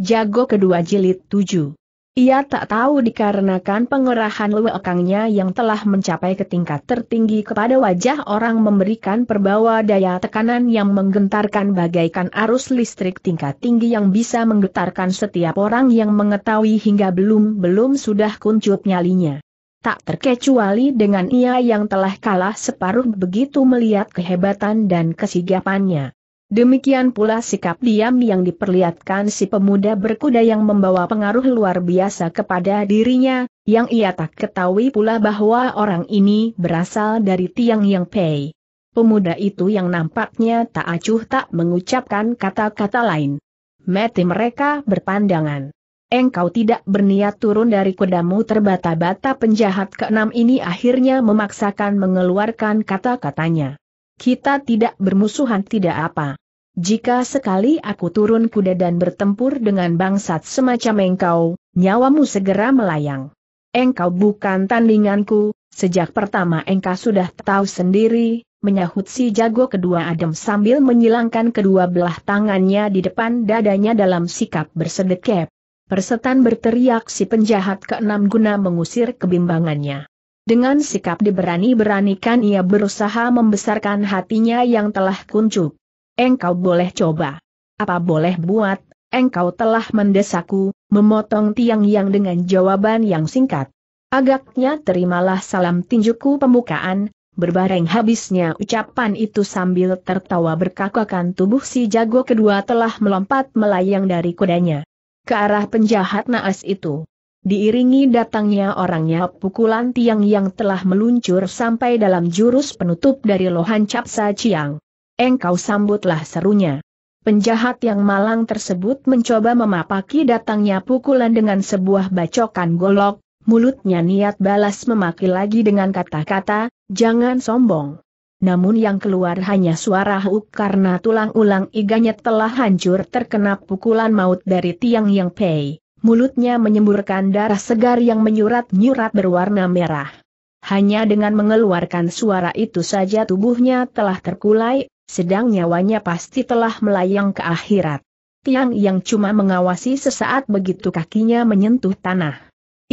Jago kedua jilid tujuh. Ia tak tahu dikarenakan pengerahan luekangnya yang telah mencapai ke tingkat tertinggi kepada wajah orang memberikan perbawa daya tekanan yang menggentarkan bagaikan arus listrik tingkat tinggi yang bisa menggetarkan setiap orang yang mengetahui hingga belum-belum sudah kuncup nyalinya. Tak terkecuali dengan ia yang telah kalah separuh begitu melihat kehebatan dan kesigapannya. Demikian pula sikap diam yang diperlihatkan si pemuda berkuda yang membawa pengaruh luar biasa kepada dirinya, yang ia tak ketahui pula bahwa orang ini berasal dari Tiang Yang Pei. Pemuda itu yang nampaknya tak acuh tak mengucapkan kata-kata lain. Mati mereka berpandangan. Engkau tidak berniat turun dari kudamu terbata-bata penjahat keenam ini akhirnya memaksakan mengeluarkan kata-katanya. Kita tidak bermusuhan tidak apa. Jika sekali aku turun kuda dan bertempur dengan bangsat semacam engkau, nyawamu segera melayang. Engkau bukan tandinganku, sejak pertama engkau sudah tahu sendiri, menyahut si jago kedua adem sambil menyilangkan kedua belah tangannya di depan dadanya dalam sikap bersedekap. Persetan berteriak si penjahat keenam guna mengusir kebimbangannya. Dengan sikap diberani-beranikan ia berusaha membesarkan hatinya yang telah kuncup engkau boleh coba. Apa boleh buat, engkau telah mendesakku, memotong tiang yang dengan jawaban yang singkat. Agaknya terimalah salam tinjuku pembukaan, Berbareng habisnya ucapan itu sambil tertawa berkakakan tubuh si jago kedua telah melompat melayang dari kudanya. Ke arah penjahat naas itu. Diiringi datangnya orangnya pukulan tiang yang telah meluncur sampai dalam jurus penutup dari Lohan Capsa Ciang engkau sambutlah serunya. Penjahat yang malang tersebut mencoba memapaki datangnya pukulan dengan sebuah bacokan golok, mulutnya niat balas memaki lagi dengan kata-kata, jangan sombong. Namun yang keluar hanya suara huk karena tulang ulang iganya telah hancur terkena pukulan maut dari tiang yang pei. Mulutnya menyemburkan darah segar yang menyurat-nyurat berwarna merah. Hanya dengan mengeluarkan suara itu saja tubuhnya telah terkulai, sedang nyawanya pasti telah melayang ke akhirat. Tiang yang cuma mengawasi sesaat begitu kakinya menyentuh tanah.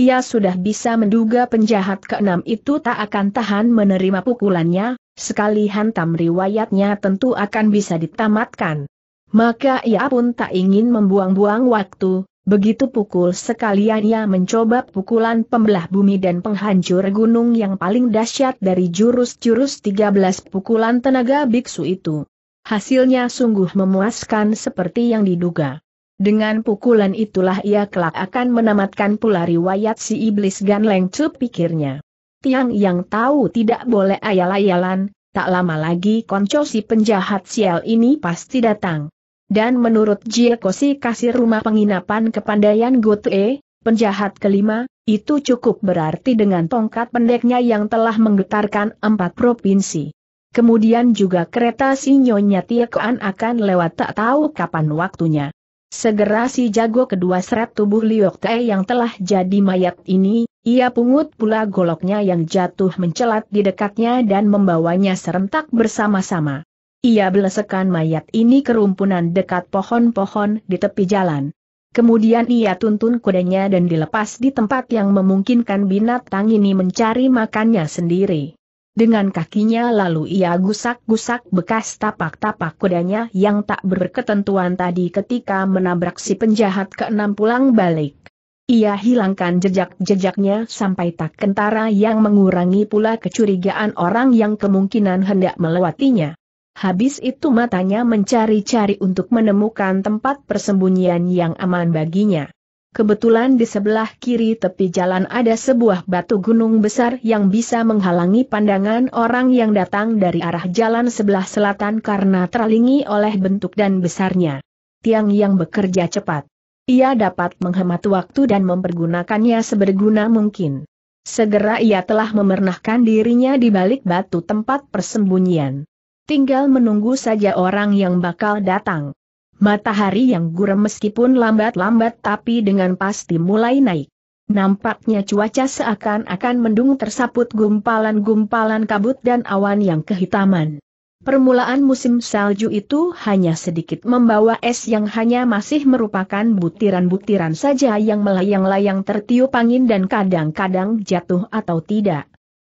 Ia sudah bisa menduga penjahat keenam itu tak akan tahan menerima pukulannya, sekali hantam riwayatnya tentu akan bisa ditamatkan. Maka ia pun tak ingin membuang-buang waktu, Begitu pukul sekalian ia mencoba pukulan pembelah bumi dan penghancur gunung yang paling dahsyat dari jurus-jurus 13 pukulan tenaga biksu itu. Hasilnya sungguh memuaskan seperti yang diduga. Dengan pukulan itulah ia kelak akan menamatkan pula riwayat si iblis Ganleng Cu pikirnya. Tiang yang tahu tidak boleh ayal-ayalan, tak lama lagi konco si penjahat sial ini pasti datang. Dan menurut Jiekosi kasir rumah penginapan kepandaian Gotue, penjahat kelima, itu cukup berarti dengan tongkat pendeknya yang telah menggetarkan empat provinsi. Kemudian juga kereta si Nyonya Tiekoan akan lewat tak tahu kapan waktunya. Segera si jago kedua seret tubuh Liok Tae yang telah jadi mayat ini, ia pungut pula goloknya yang jatuh mencelat di dekatnya dan membawanya serentak bersama-sama. Ia belesekan mayat ini ke dekat pohon-pohon di tepi jalan. Kemudian ia tuntun kudanya dan dilepas di tempat yang memungkinkan binatang ini mencari makannya sendiri. Dengan kakinya lalu ia gusak-gusak bekas tapak-tapak kudanya yang tak berketentuan tadi ketika menabrak si penjahat ke enam pulang balik. Ia hilangkan jejak-jejaknya sampai tak kentara yang mengurangi pula kecurigaan orang yang kemungkinan hendak melewatinya. Habis itu matanya mencari-cari untuk menemukan tempat persembunyian yang aman baginya. Kebetulan di sebelah kiri tepi jalan ada sebuah batu gunung besar yang bisa menghalangi pandangan orang yang datang dari arah jalan sebelah selatan karena terlingi oleh bentuk dan besarnya. Tiang yang bekerja cepat. Ia dapat menghemat waktu dan mempergunakannya seberguna mungkin. Segera ia telah memernahkan dirinya di balik batu tempat persembunyian. Tinggal menunggu saja orang yang bakal datang. Matahari yang gurem meskipun lambat-lambat tapi dengan pasti mulai naik. Nampaknya cuaca seakan-akan mendung tersaput gumpalan-gumpalan kabut dan awan yang kehitaman. Permulaan musim salju itu hanya sedikit membawa es yang hanya masih merupakan butiran-butiran saja yang melayang-layang tertiup angin dan kadang-kadang jatuh atau tidak.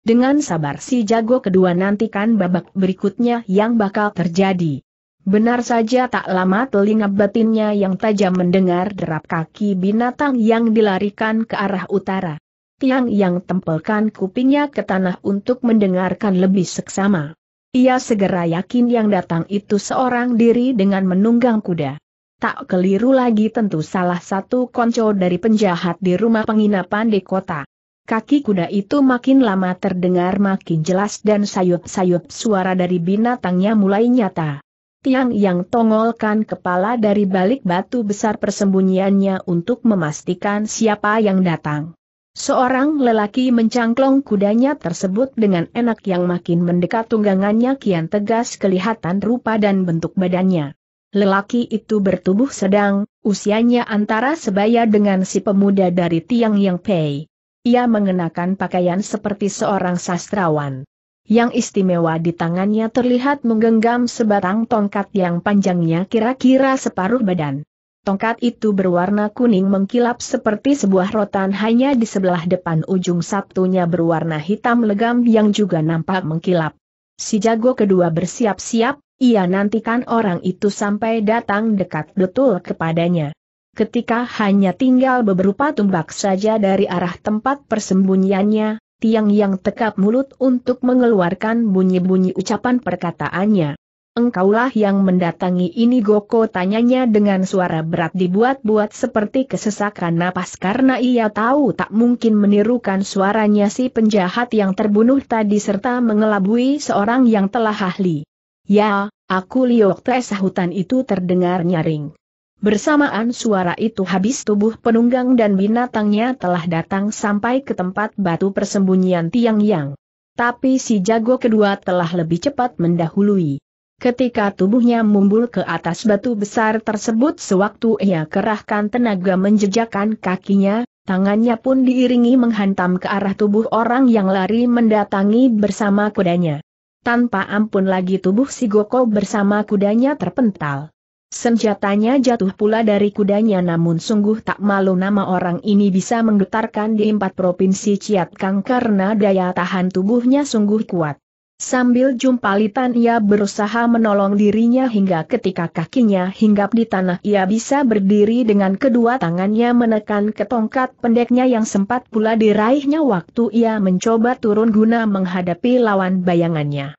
Dengan sabar si jago kedua nantikan babak berikutnya yang bakal terjadi. Benar saja tak lama telinga batinnya yang tajam mendengar derap kaki binatang yang dilarikan ke arah utara. Tiang yang tempelkan kupingnya ke tanah untuk mendengarkan lebih seksama. Ia segera yakin yang datang itu seorang diri dengan menunggang kuda. Tak keliru lagi tentu salah satu konco dari penjahat di rumah penginapan di kota. Kaki kuda itu makin lama terdengar makin jelas dan sayup-sayup suara dari binatangnya mulai nyata. Tiang yang tongolkan kepala dari balik batu besar persembunyiannya untuk memastikan siapa yang datang. Seorang lelaki mencangklong kudanya tersebut dengan enak yang makin mendekat tunggangannya kian tegas kelihatan rupa dan bentuk badannya. Lelaki itu bertubuh sedang, usianya antara sebaya dengan si pemuda dari Tiang Yang Pei. Ia mengenakan pakaian seperti seorang sastrawan. Yang istimewa di tangannya terlihat menggenggam sebatang tongkat yang panjangnya kira-kira separuh badan. Tongkat itu berwarna kuning mengkilap seperti sebuah rotan hanya di sebelah depan ujung satunya berwarna hitam legam yang juga nampak mengkilap. Si jago kedua bersiap-siap, ia nantikan orang itu sampai datang dekat betul kepadanya. Ketika hanya tinggal beberapa tumbak saja dari arah tempat persembunyiannya, Tiang yang tekap mulut untuk mengeluarkan bunyi-bunyi ucapan perkataannya. Engkaulah yang mendatangi ini Goko tanyanya dengan suara berat dibuat-buat seperti kesesakan napas karena ia tahu tak mungkin menirukan suaranya si penjahat yang terbunuh tadi serta mengelabui seorang yang telah ahli. Ya, aku liok tes sahutan itu terdengar nyaring. Bersamaan suara itu habis tubuh penunggang dan binatangnya telah datang sampai ke tempat batu persembunyian Tiang Yang. Tapi si jago kedua telah lebih cepat mendahului. Ketika tubuhnya mumbul ke atas batu besar tersebut sewaktu ia kerahkan tenaga menjejakkan kakinya, tangannya pun diiringi menghantam ke arah tubuh orang yang lari mendatangi bersama kudanya. Tanpa ampun lagi tubuh si Goko bersama kudanya terpental. Senjatanya jatuh pula dari kudanya namun sungguh tak malu nama orang ini bisa menggetarkan di empat provinsi Ciat Kang karena daya tahan tubuhnya sungguh kuat. Sambil jumpalitan ia berusaha menolong dirinya hingga ketika kakinya hinggap di tanah ia bisa berdiri dengan kedua tangannya menekan ke tongkat pendeknya yang sempat pula diraihnya waktu ia mencoba turun guna menghadapi lawan bayangannya.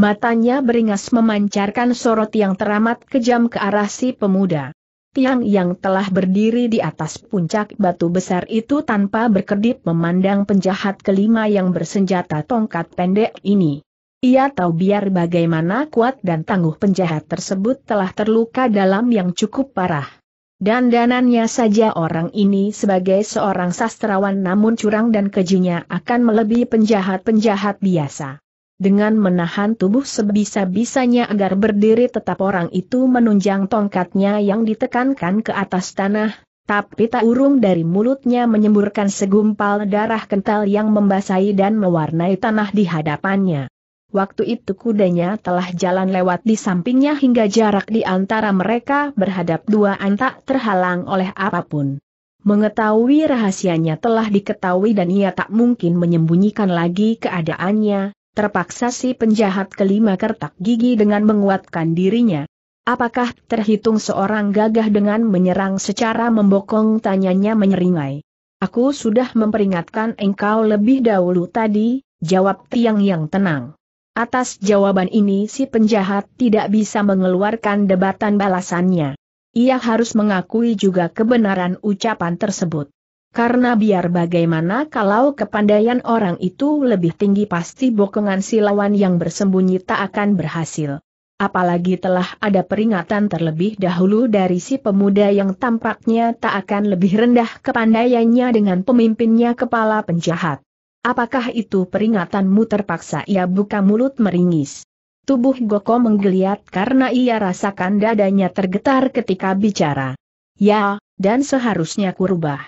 Matanya beringas memancarkan sorot yang teramat kejam ke arah si pemuda. Tiang yang telah berdiri di atas puncak batu besar itu tanpa berkedip memandang penjahat kelima yang bersenjata tongkat pendek ini. Ia tahu biar bagaimana kuat dan tangguh penjahat tersebut telah terluka dalam yang cukup parah. Dan danannya saja orang ini sebagai seorang sastrawan namun curang dan kejinya akan melebihi penjahat-penjahat biasa dengan menahan tubuh sebisa-bisanya agar berdiri tetap orang itu menunjang tongkatnya yang ditekankan ke atas tanah, tapi tak urung dari mulutnya menyemburkan segumpal darah kental yang membasahi dan mewarnai tanah di hadapannya. Waktu itu kudanya telah jalan lewat di sampingnya hingga jarak di antara mereka berhadap dua antak terhalang oleh apapun. Mengetahui rahasianya telah diketahui dan ia tak mungkin menyembunyikan lagi keadaannya, terpaksa si penjahat kelima kertak gigi dengan menguatkan dirinya. Apakah terhitung seorang gagah dengan menyerang secara membokong tanyanya menyeringai. Aku sudah memperingatkan engkau lebih dahulu tadi, jawab tiang yang tenang. Atas jawaban ini si penjahat tidak bisa mengeluarkan debatan balasannya. Ia harus mengakui juga kebenaran ucapan tersebut. Karena biar bagaimana kalau kepandaian orang itu lebih tinggi pasti bokongan silawan yang bersembunyi tak akan berhasil. Apalagi telah ada peringatan terlebih dahulu dari si pemuda yang tampaknya tak akan lebih rendah kepandaiannya dengan pemimpinnya kepala penjahat. Apakah itu peringatanmu terpaksa ia buka mulut meringis? Tubuh Goko menggeliat karena ia rasakan dadanya tergetar ketika bicara. Ya, dan seharusnya kurubah.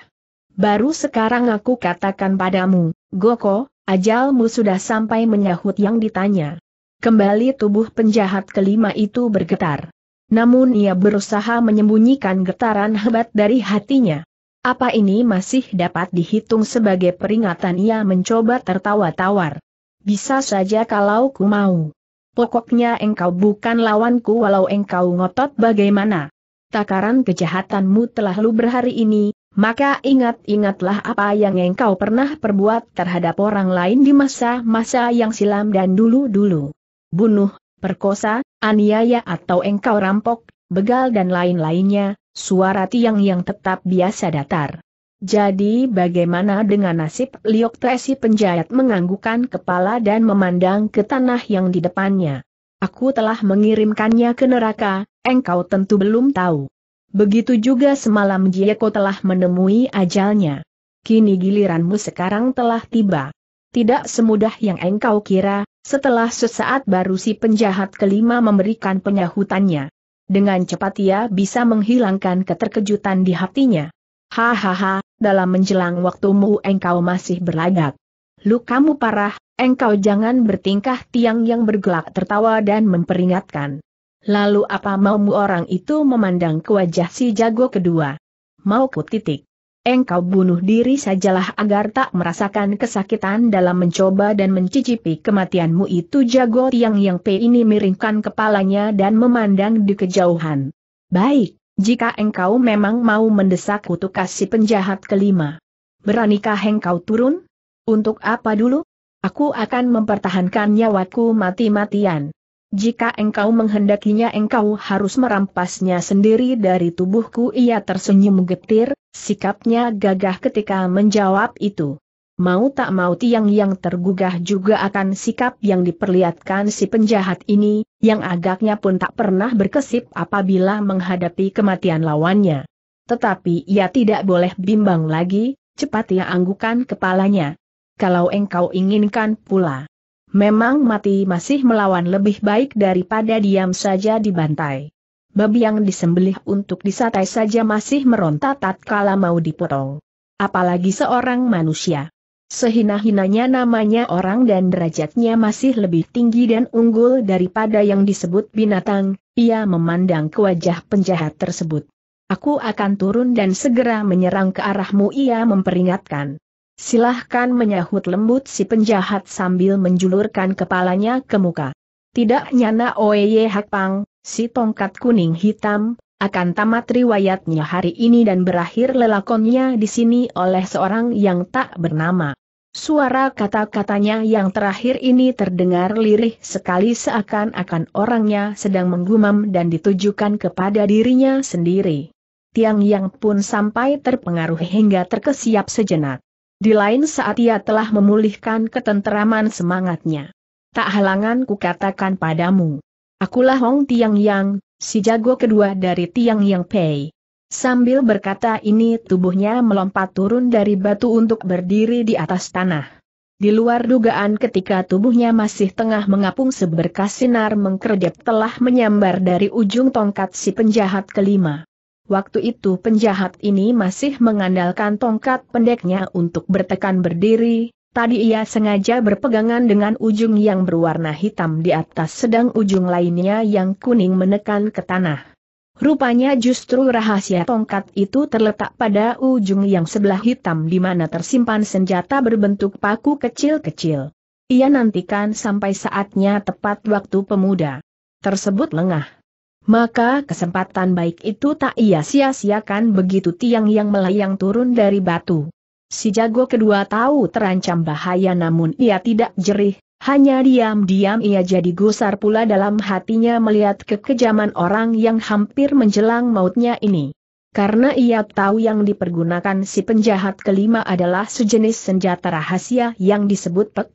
Baru sekarang aku katakan padamu, Goko, ajalmu sudah sampai menyahut yang ditanya. Kembali tubuh penjahat kelima itu bergetar. Namun ia berusaha menyembunyikan getaran hebat dari hatinya. Apa ini masih dapat dihitung sebagai peringatan ia mencoba tertawa tawar. Bisa saja kalau ku mau. Pokoknya engkau bukan lawanku walau engkau ngotot bagaimana. Takaran kejahatanmu telah lu berhari ini, maka ingat-ingatlah apa yang engkau pernah perbuat terhadap orang lain di masa-masa yang silam dan dulu-dulu. Bunuh, perkosa, aniaya atau engkau rampok, begal dan lain-lainnya, suara tiang yang tetap biasa datar. Jadi bagaimana dengan nasib Liok Tresi penjahat menganggukan kepala dan memandang ke tanah yang di depannya? Aku telah mengirimkannya ke neraka, engkau tentu belum tahu. Begitu juga semalam Jieko telah menemui ajalnya. Kini giliranmu sekarang telah tiba. Tidak semudah yang engkau kira, setelah sesaat baru si penjahat kelima memberikan penyahutannya. Dengan cepat ia bisa menghilangkan keterkejutan di hatinya. Hahaha, dalam menjelang waktumu engkau masih berlagak. Lukamu parah, engkau jangan bertingkah tiang yang bergelak tertawa dan memperingatkan. Lalu apa maumu orang itu memandang ke wajah si jago kedua? Mau ku titik. Engkau bunuh diri sajalah agar tak merasakan kesakitan dalam mencoba dan mencicipi kematianmu itu jago tiang yang P ini miringkan kepalanya dan memandang di kejauhan. Baik, jika engkau memang mau mendesak untuk kasih penjahat kelima. Beranikah engkau turun? Untuk apa dulu? Aku akan mempertahankan nyawaku mati-matian. Jika engkau menghendakinya engkau harus merampasnya sendiri dari tubuhku ia tersenyum getir, sikapnya gagah ketika menjawab itu. Mau tak mau tiang yang tergugah juga akan sikap yang diperlihatkan si penjahat ini, yang agaknya pun tak pernah berkesip apabila menghadapi kematian lawannya. Tetapi ia tidak boleh bimbang lagi, cepat ia anggukan kepalanya. Kalau engkau inginkan pula Memang mati masih melawan lebih baik daripada diam saja dibantai. Babi yang disembelih untuk disatai saja masih meronta tatkala mau dipotong. Apalagi seorang manusia. Sehina-hinanya namanya orang dan derajatnya masih lebih tinggi dan unggul daripada yang disebut binatang, ia memandang ke wajah penjahat tersebut. Aku akan turun dan segera menyerang ke arahmu ia memperingatkan. Silahkan menyahut lembut si penjahat sambil menjulurkan kepalanya ke muka. Tidak nyana Oye Hakpang, si tongkat kuning hitam, akan tamat riwayatnya hari ini dan berakhir lelakonnya di sini oleh seorang yang tak bernama. Suara kata-katanya yang terakhir ini terdengar lirih sekali seakan-akan orangnya sedang menggumam dan ditujukan kepada dirinya sendiri. Tiang Yang pun sampai terpengaruh hingga terkesiap sejenak. Di lain saat ia telah memulihkan ketenteraman semangatnya. Tak halangan ku katakan padamu. Akulah Hong Tiang Yang, si jago kedua dari Tiang Yang Pei. Sambil berkata ini tubuhnya melompat turun dari batu untuk berdiri di atas tanah. Di luar dugaan ketika tubuhnya masih tengah mengapung seberkas sinar mengkerdep telah menyambar dari ujung tongkat si penjahat kelima. Waktu itu penjahat ini masih mengandalkan tongkat pendeknya untuk bertekan berdiri, tadi ia sengaja berpegangan dengan ujung yang berwarna hitam di atas sedang ujung lainnya yang kuning menekan ke tanah. Rupanya justru rahasia tongkat itu terletak pada ujung yang sebelah hitam di mana tersimpan senjata berbentuk paku kecil-kecil. Ia nantikan sampai saatnya tepat waktu pemuda tersebut lengah maka kesempatan baik itu tak ia sia-siakan begitu tiang yang melayang turun dari batu. Si jago kedua tahu terancam bahaya namun ia tidak jerih, hanya diam-diam ia jadi gusar pula dalam hatinya melihat kekejaman orang yang hampir menjelang mautnya ini karena ia tahu yang dipergunakan si penjahat kelima adalah sejenis senjata rahasia yang disebut Pek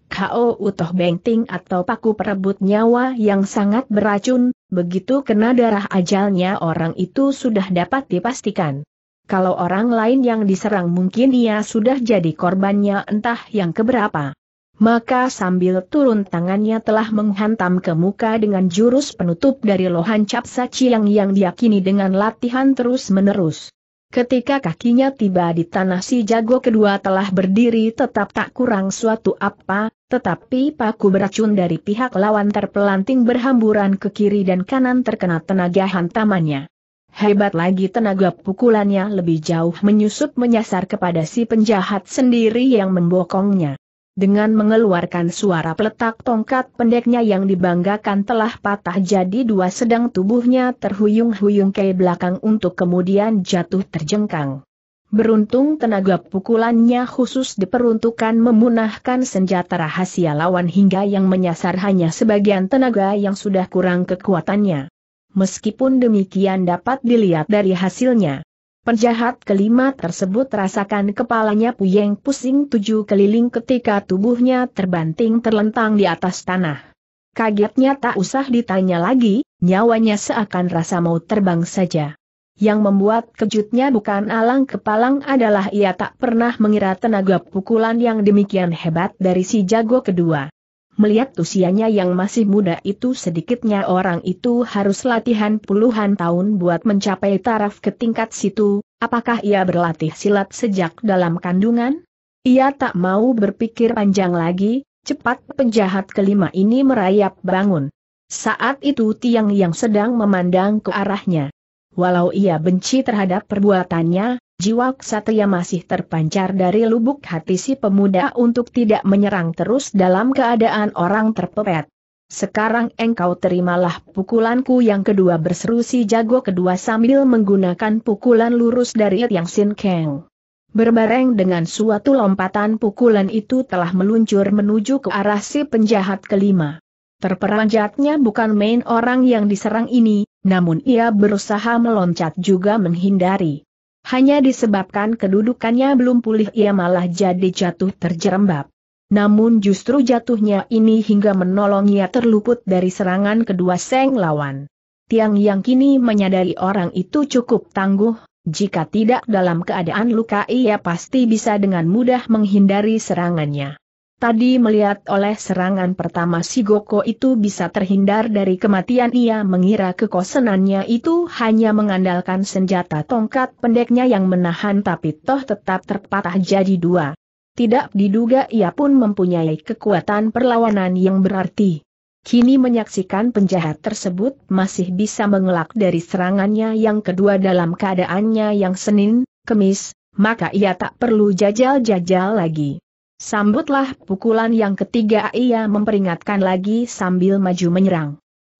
Utoh Bengting atau paku perebut nyawa yang sangat beracun, begitu kena darah ajalnya orang itu sudah dapat dipastikan. Kalau orang lain yang diserang mungkin ia sudah jadi korbannya entah yang keberapa maka sambil turun tangannya telah menghantam ke muka dengan jurus penutup dari lohan cap saciang yang diakini dengan latihan terus-menerus. Ketika kakinya tiba di tanah si jago kedua telah berdiri tetap tak kurang suatu apa, tetapi paku beracun dari pihak lawan terpelanting berhamburan ke kiri dan kanan terkena tenaga hantamannya. Hebat lagi tenaga pukulannya lebih jauh menyusup menyasar kepada si penjahat sendiri yang membokongnya dengan mengeluarkan suara peletak tongkat pendeknya yang dibanggakan telah patah jadi dua sedang tubuhnya terhuyung-huyung ke belakang untuk kemudian jatuh terjengkang. Beruntung tenaga pukulannya khusus diperuntukkan memunahkan senjata rahasia lawan hingga yang menyasar hanya sebagian tenaga yang sudah kurang kekuatannya. Meskipun demikian dapat dilihat dari hasilnya, Penjahat kelima tersebut rasakan kepalanya puyeng pusing tujuh keliling ketika tubuhnya terbanting terlentang di atas tanah. Kagetnya tak usah ditanya lagi, nyawanya seakan rasa mau terbang saja. Yang membuat kejutnya bukan alang kepalang adalah ia tak pernah mengira tenaga pukulan yang demikian hebat dari si jago kedua. Melihat usianya yang masih muda itu sedikitnya orang itu harus latihan puluhan tahun buat mencapai taraf ke tingkat situ, apakah ia berlatih silat sejak dalam kandungan? Ia tak mau berpikir panjang lagi, cepat penjahat kelima ini merayap bangun. Saat itu Tiang yang sedang memandang ke arahnya. Walau ia benci terhadap perbuatannya, Jiwa ksatria masih terpancar dari lubuk hati si pemuda untuk tidak menyerang terus dalam keadaan orang terpepet. Sekarang engkau terimalah pukulanku yang kedua berseru si jago kedua sambil menggunakan pukulan lurus dari Yang Sin Kang. Berbareng dengan suatu lompatan pukulan itu telah meluncur menuju ke arah si penjahat kelima. Terperanjatnya bukan main orang yang diserang ini, namun ia berusaha meloncat juga menghindari. Hanya disebabkan kedudukannya belum pulih ia malah jadi jatuh terjerembab. Namun justru jatuhnya ini hingga menolong ia terluput dari serangan kedua seng lawan. Tiang yang kini menyadari orang itu cukup tangguh, jika tidak dalam keadaan luka ia pasti bisa dengan mudah menghindari serangannya. Tadi melihat oleh serangan pertama si Goko itu bisa terhindar dari kematian ia mengira kekosenannya itu hanya mengandalkan senjata tongkat pendeknya yang menahan tapi toh tetap terpatah jadi dua. Tidak diduga ia pun mempunyai kekuatan perlawanan yang berarti. Kini menyaksikan penjahat tersebut masih bisa mengelak dari serangannya yang kedua dalam keadaannya yang Senin, Kemis, maka ia tak perlu jajal-jajal lagi. Sambutlah pukulan yang ketiga ia memperingatkan lagi sambil maju menyerang.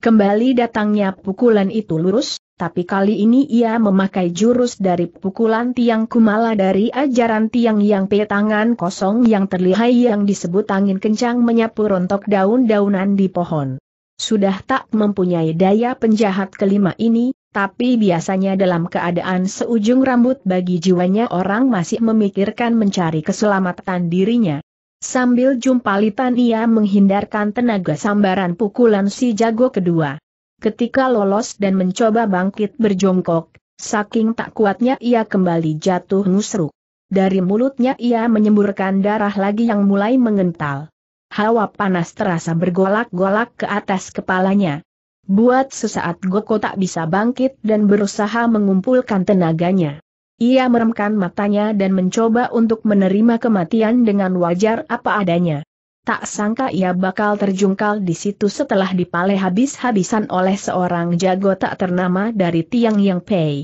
Kembali datangnya pukulan itu lurus, tapi kali ini ia memakai jurus dari pukulan tiang kumala dari ajaran tiang yang petangan kosong yang terlihai yang disebut angin kencang menyapu rontok daun-daunan di pohon. Sudah tak mempunyai daya penjahat kelima ini, tapi biasanya dalam keadaan seujung rambut bagi jiwanya orang masih memikirkan mencari keselamatan dirinya. Sambil jumpalitan ia menghindarkan tenaga sambaran pukulan si jago kedua. Ketika lolos dan mencoba bangkit berjongkok, saking tak kuatnya ia kembali jatuh musruk. Dari mulutnya ia menyemburkan darah lagi yang mulai mengental. Hawa panas terasa bergolak-golak ke atas kepalanya. Buat sesaat Goko tak bisa bangkit dan berusaha mengumpulkan tenaganya. Ia meremkan matanya dan mencoba untuk menerima kematian dengan wajar apa adanya. Tak sangka ia bakal terjungkal di situ setelah dipale habis-habisan oleh seorang jago tak ternama dari Tiang Yang Pei.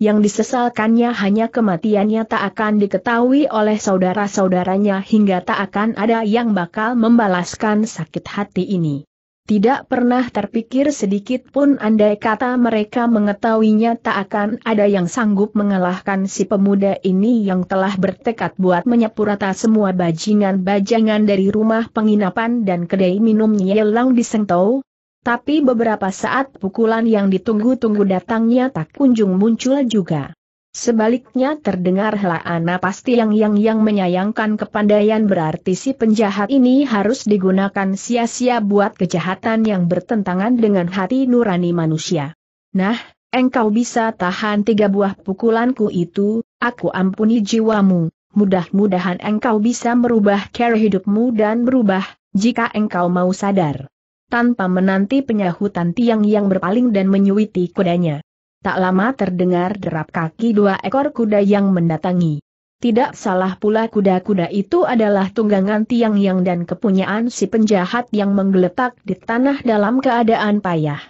Yang disesalkannya hanya kematiannya tak akan diketahui oleh saudara-saudaranya hingga tak akan ada yang bakal membalaskan sakit hati ini. Tidak pernah terpikir sedikit pun andai kata mereka mengetahuinya tak akan ada yang sanggup mengalahkan si pemuda ini yang telah bertekad buat menyapu rata semua bajingan-bajangan dari rumah penginapan dan kedai minum Yelang di Sengtou. Tapi beberapa saat pukulan yang ditunggu-tunggu datangnya tak kunjung muncul juga. Sebaliknya terdengar helaan napas tiang-yang-yang menyayangkan kepandaian berarti si penjahat ini harus digunakan sia-sia buat kejahatan yang bertentangan dengan hati nurani manusia. Nah, engkau bisa tahan tiga buah pukulanku itu, aku ampuni jiwamu, mudah-mudahan engkau bisa merubah cara hidupmu dan berubah, jika engkau mau sadar. Tanpa menanti penyahutan tiang yang berpaling dan menyuiti kudanya. Tak lama terdengar derap kaki dua ekor kuda yang mendatangi. Tidak salah pula kuda-kuda itu adalah tunggangan tiang-yang dan kepunyaan si penjahat yang menggeletak di tanah dalam keadaan payah.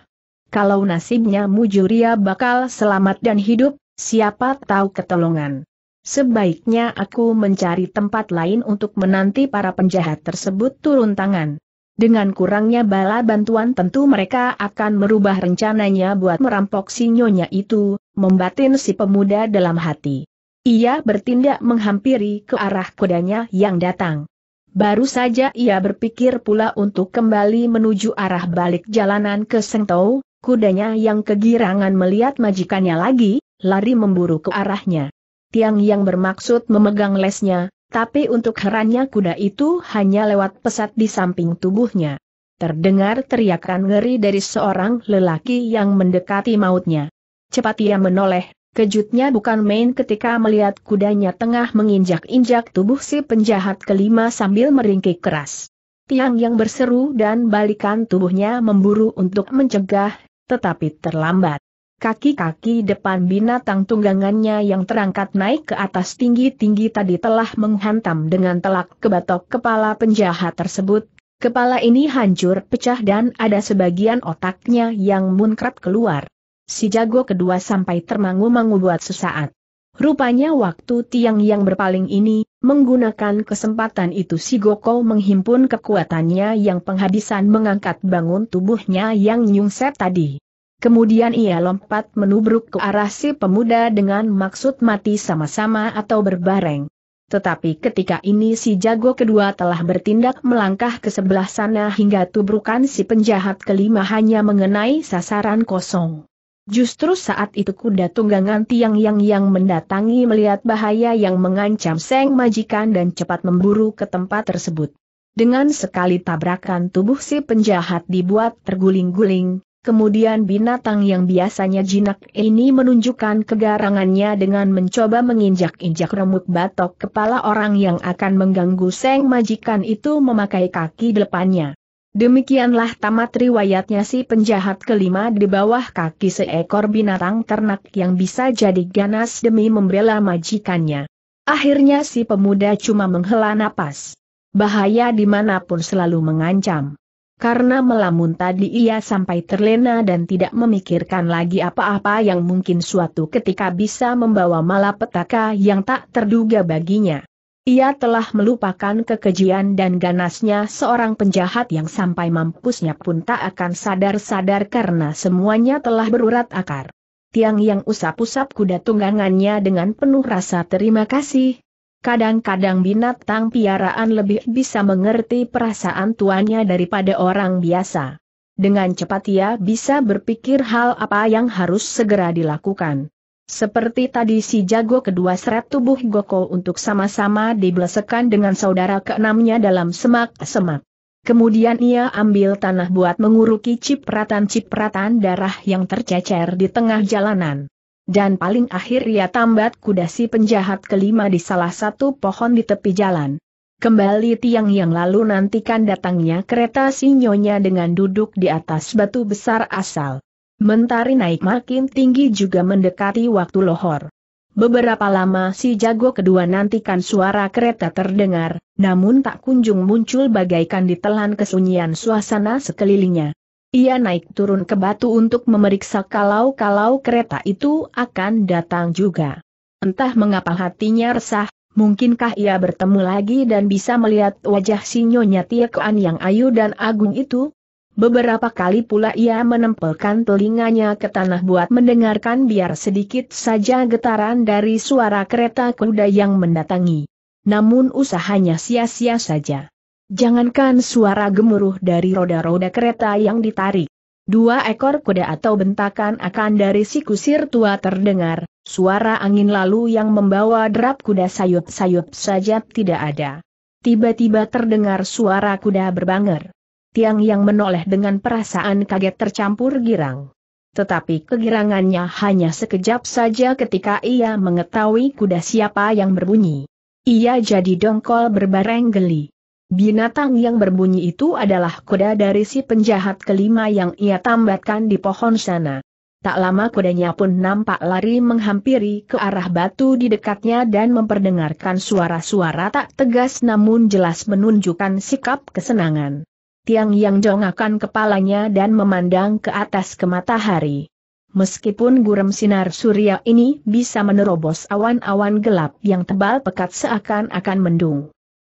Kalau nasibnya Mujuria bakal selamat dan hidup, siapa tahu ketolongan. Sebaiknya aku mencari tempat lain untuk menanti para penjahat tersebut turun tangan. Dengan kurangnya bala bantuan tentu mereka akan merubah rencananya buat merampok si nyonya itu, membatin si pemuda dalam hati. Ia bertindak menghampiri ke arah kudanya yang datang. Baru saja ia berpikir pula untuk kembali menuju arah balik jalanan ke Sengtou, kudanya yang kegirangan melihat majikannya lagi, lari memburu ke arahnya. Tiang yang bermaksud memegang lesnya, tapi untuk herannya kuda itu hanya lewat pesat di samping tubuhnya. Terdengar teriakan ngeri dari seorang lelaki yang mendekati mautnya. Cepat ia menoleh, kejutnya bukan main ketika melihat kudanya tengah menginjak-injak tubuh si penjahat kelima sambil meringkik keras. Tiang yang berseru dan balikan tubuhnya memburu untuk mencegah, tetapi terlambat. Kaki-kaki depan binatang tunggangannya yang terangkat naik ke atas tinggi-tinggi tadi telah menghantam dengan telak ke batok kepala penjahat tersebut. Kepala ini hancur pecah dan ada sebagian otaknya yang munkrat keluar. Si jago kedua sampai termangu-mangu buat sesaat. Rupanya waktu tiang yang berpaling ini, menggunakan kesempatan itu si Goko menghimpun kekuatannya yang penghabisan mengangkat bangun tubuhnya yang nyungset tadi. Kemudian ia lompat menubruk ke arah si pemuda dengan maksud mati sama-sama atau berbareng. Tetapi ketika ini si jago kedua telah bertindak melangkah ke sebelah sana hingga tubrukan si penjahat kelima hanya mengenai sasaran kosong. Justru saat itu kuda tunggangan tiang yang yang mendatangi melihat bahaya yang mengancam seng majikan dan cepat memburu ke tempat tersebut. Dengan sekali tabrakan tubuh si penjahat dibuat terguling-guling, Kemudian binatang yang biasanya jinak ini menunjukkan kegarangannya dengan mencoba menginjak-injak remuk batok kepala orang yang akan mengganggu seng majikan itu memakai kaki depannya. Demikianlah tamat riwayatnya si penjahat kelima di bawah kaki seekor binatang ternak yang bisa jadi ganas demi membela majikannya. Akhirnya si pemuda cuma menghela napas. Bahaya dimanapun selalu mengancam. Karena melamun tadi ia sampai terlena dan tidak memikirkan lagi apa-apa yang mungkin suatu ketika bisa membawa malapetaka yang tak terduga baginya. Ia telah melupakan kekejian dan ganasnya seorang penjahat yang sampai mampusnya pun tak akan sadar-sadar karena semuanya telah berurat akar. Tiang yang usap-usap kuda tunggangannya dengan penuh rasa terima kasih, Kadang-kadang binatang piaraan lebih bisa mengerti perasaan tuannya daripada orang biasa. Dengan cepat ia bisa berpikir hal apa yang harus segera dilakukan. Seperti tadi si jago kedua seret tubuh Goko untuk sama-sama dibelesekan dengan saudara keenamnya dalam semak-semak. Kemudian ia ambil tanah buat menguruki cipratan-cipratan darah yang tercecer di tengah jalanan dan paling akhir ia tambat kuda si penjahat kelima di salah satu pohon di tepi jalan. Kembali tiang yang lalu nantikan datangnya kereta sinyonya dengan duduk di atas batu besar asal. Mentari naik makin tinggi juga mendekati waktu lohor. Beberapa lama si jago kedua nantikan suara kereta terdengar, namun tak kunjung muncul bagaikan ditelan kesunyian suasana sekelilingnya. Ia naik turun ke batu untuk memeriksa kalau-kalau kereta itu akan datang juga. Entah mengapa hatinya resah, mungkinkah ia bertemu lagi dan bisa melihat wajah si Nyonya Tiekuan yang ayu dan agung itu? Beberapa kali pula ia menempelkan telinganya ke tanah buat mendengarkan biar sedikit saja getaran dari suara kereta kuda yang mendatangi. Namun usahanya sia-sia saja. Jangankan suara gemuruh dari roda-roda kereta yang ditarik. Dua ekor kuda atau bentakan akan dari sikusir tua terdengar, suara angin lalu yang membawa derap kuda sayup-sayup saja tidak ada. Tiba-tiba terdengar suara kuda berbanger. Tiang yang menoleh dengan perasaan kaget tercampur girang. Tetapi kegirangannya hanya sekejap saja ketika ia mengetahui kuda siapa yang berbunyi. Ia jadi dongkol berbareng geli. Binatang yang berbunyi itu adalah kuda dari si penjahat kelima yang ia tambatkan di pohon sana. Tak lama kudanya pun nampak lari menghampiri ke arah batu di dekatnya dan memperdengarkan suara-suara tak tegas namun jelas menunjukkan sikap kesenangan. Tiang yang jongakan kepalanya dan memandang ke atas ke matahari. Meskipun gurem sinar surya ini bisa menerobos awan-awan gelap yang tebal pekat seakan-akan mendung.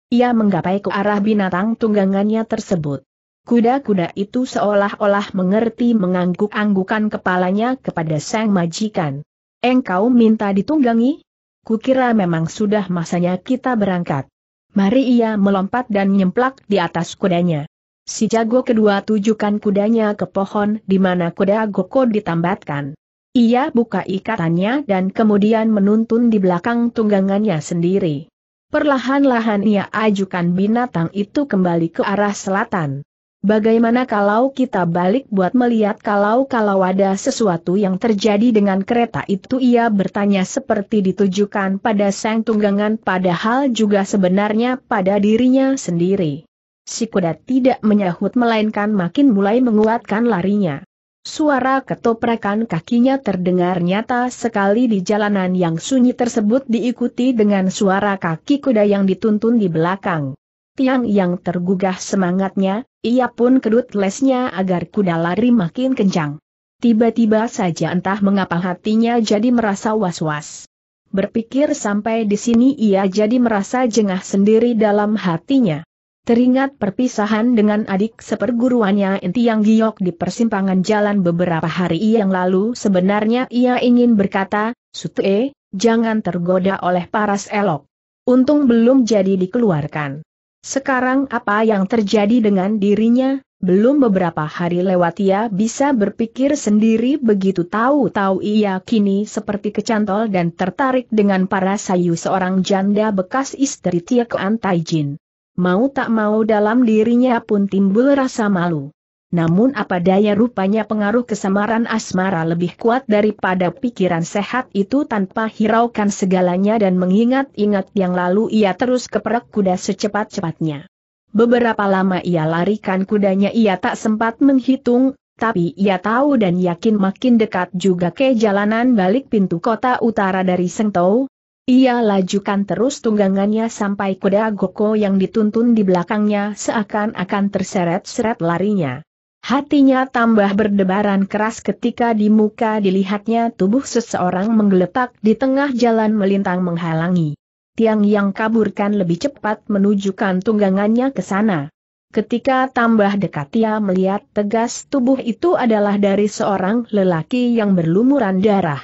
Ia menggapai ke arah binatang tunggangannya tersebut. Kuda-kuda itu seolah-olah mengerti mengangguk-anggukan kepalanya kepada sang majikan. Engkau minta ditunggangi? Kukira memang sudah masanya kita berangkat. Mari ia melompat dan nyemplak di atas kudanya. Si jago kedua tujukan kudanya ke pohon di mana kuda goko ditambatkan. Ia buka ikatannya dan kemudian menuntun di belakang tunggangannya sendiri. Perlahan-lahan ia ajukan binatang itu kembali ke arah selatan. Bagaimana kalau kita balik buat melihat kalau-kalau ada sesuatu yang terjadi dengan kereta itu ia bertanya seperti ditujukan pada sang tunggangan padahal juga sebenarnya pada dirinya sendiri. Si kuda tidak menyahut melainkan makin mulai menguatkan larinya. Suara ketoprakan kakinya terdengar nyata sekali di jalanan yang sunyi tersebut diikuti dengan suara kaki kuda yang dituntun di belakang. Tiang yang tergugah semangatnya, ia pun kedut lesnya agar kuda lari makin kencang. Tiba-tiba saja entah mengapa hatinya jadi merasa was-was. Berpikir sampai di sini ia jadi merasa jengah sendiri dalam hatinya. Teringat perpisahan dengan adik seperguruannya Inti Yang Giok di persimpangan jalan beberapa hari yang lalu sebenarnya ia ingin berkata, Sute, jangan tergoda oleh paras elok. Untung belum jadi dikeluarkan. Sekarang apa yang terjadi dengan dirinya, belum beberapa hari lewat ia bisa berpikir sendiri begitu tahu-tahu ia kini seperti kecantol dan tertarik dengan para sayu seorang janda bekas istri Tiak An Jin mau tak mau dalam dirinya pun timbul rasa malu. Namun apa daya rupanya pengaruh kesamaran asmara lebih kuat daripada pikiran sehat itu tanpa hiraukan segalanya dan mengingat-ingat yang lalu ia terus keperak kuda secepat-cepatnya. Beberapa lama ia larikan kudanya ia tak sempat menghitung, tapi ia tahu dan yakin makin dekat juga ke jalanan balik pintu kota utara dari Sengtou, ia lajukan terus tunggangannya sampai kuda Goko yang dituntun di belakangnya seakan-akan terseret-seret larinya. Hatinya tambah berdebaran keras ketika di muka dilihatnya tubuh seseorang menggeletak di tengah jalan melintang menghalangi. Tiang yang kaburkan lebih cepat menunjukkan tunggangannya ke sana. Ketika tambah dekat ia melihat tegas tubuh itu adalah dari seorang lelaki yang berlumuran darah.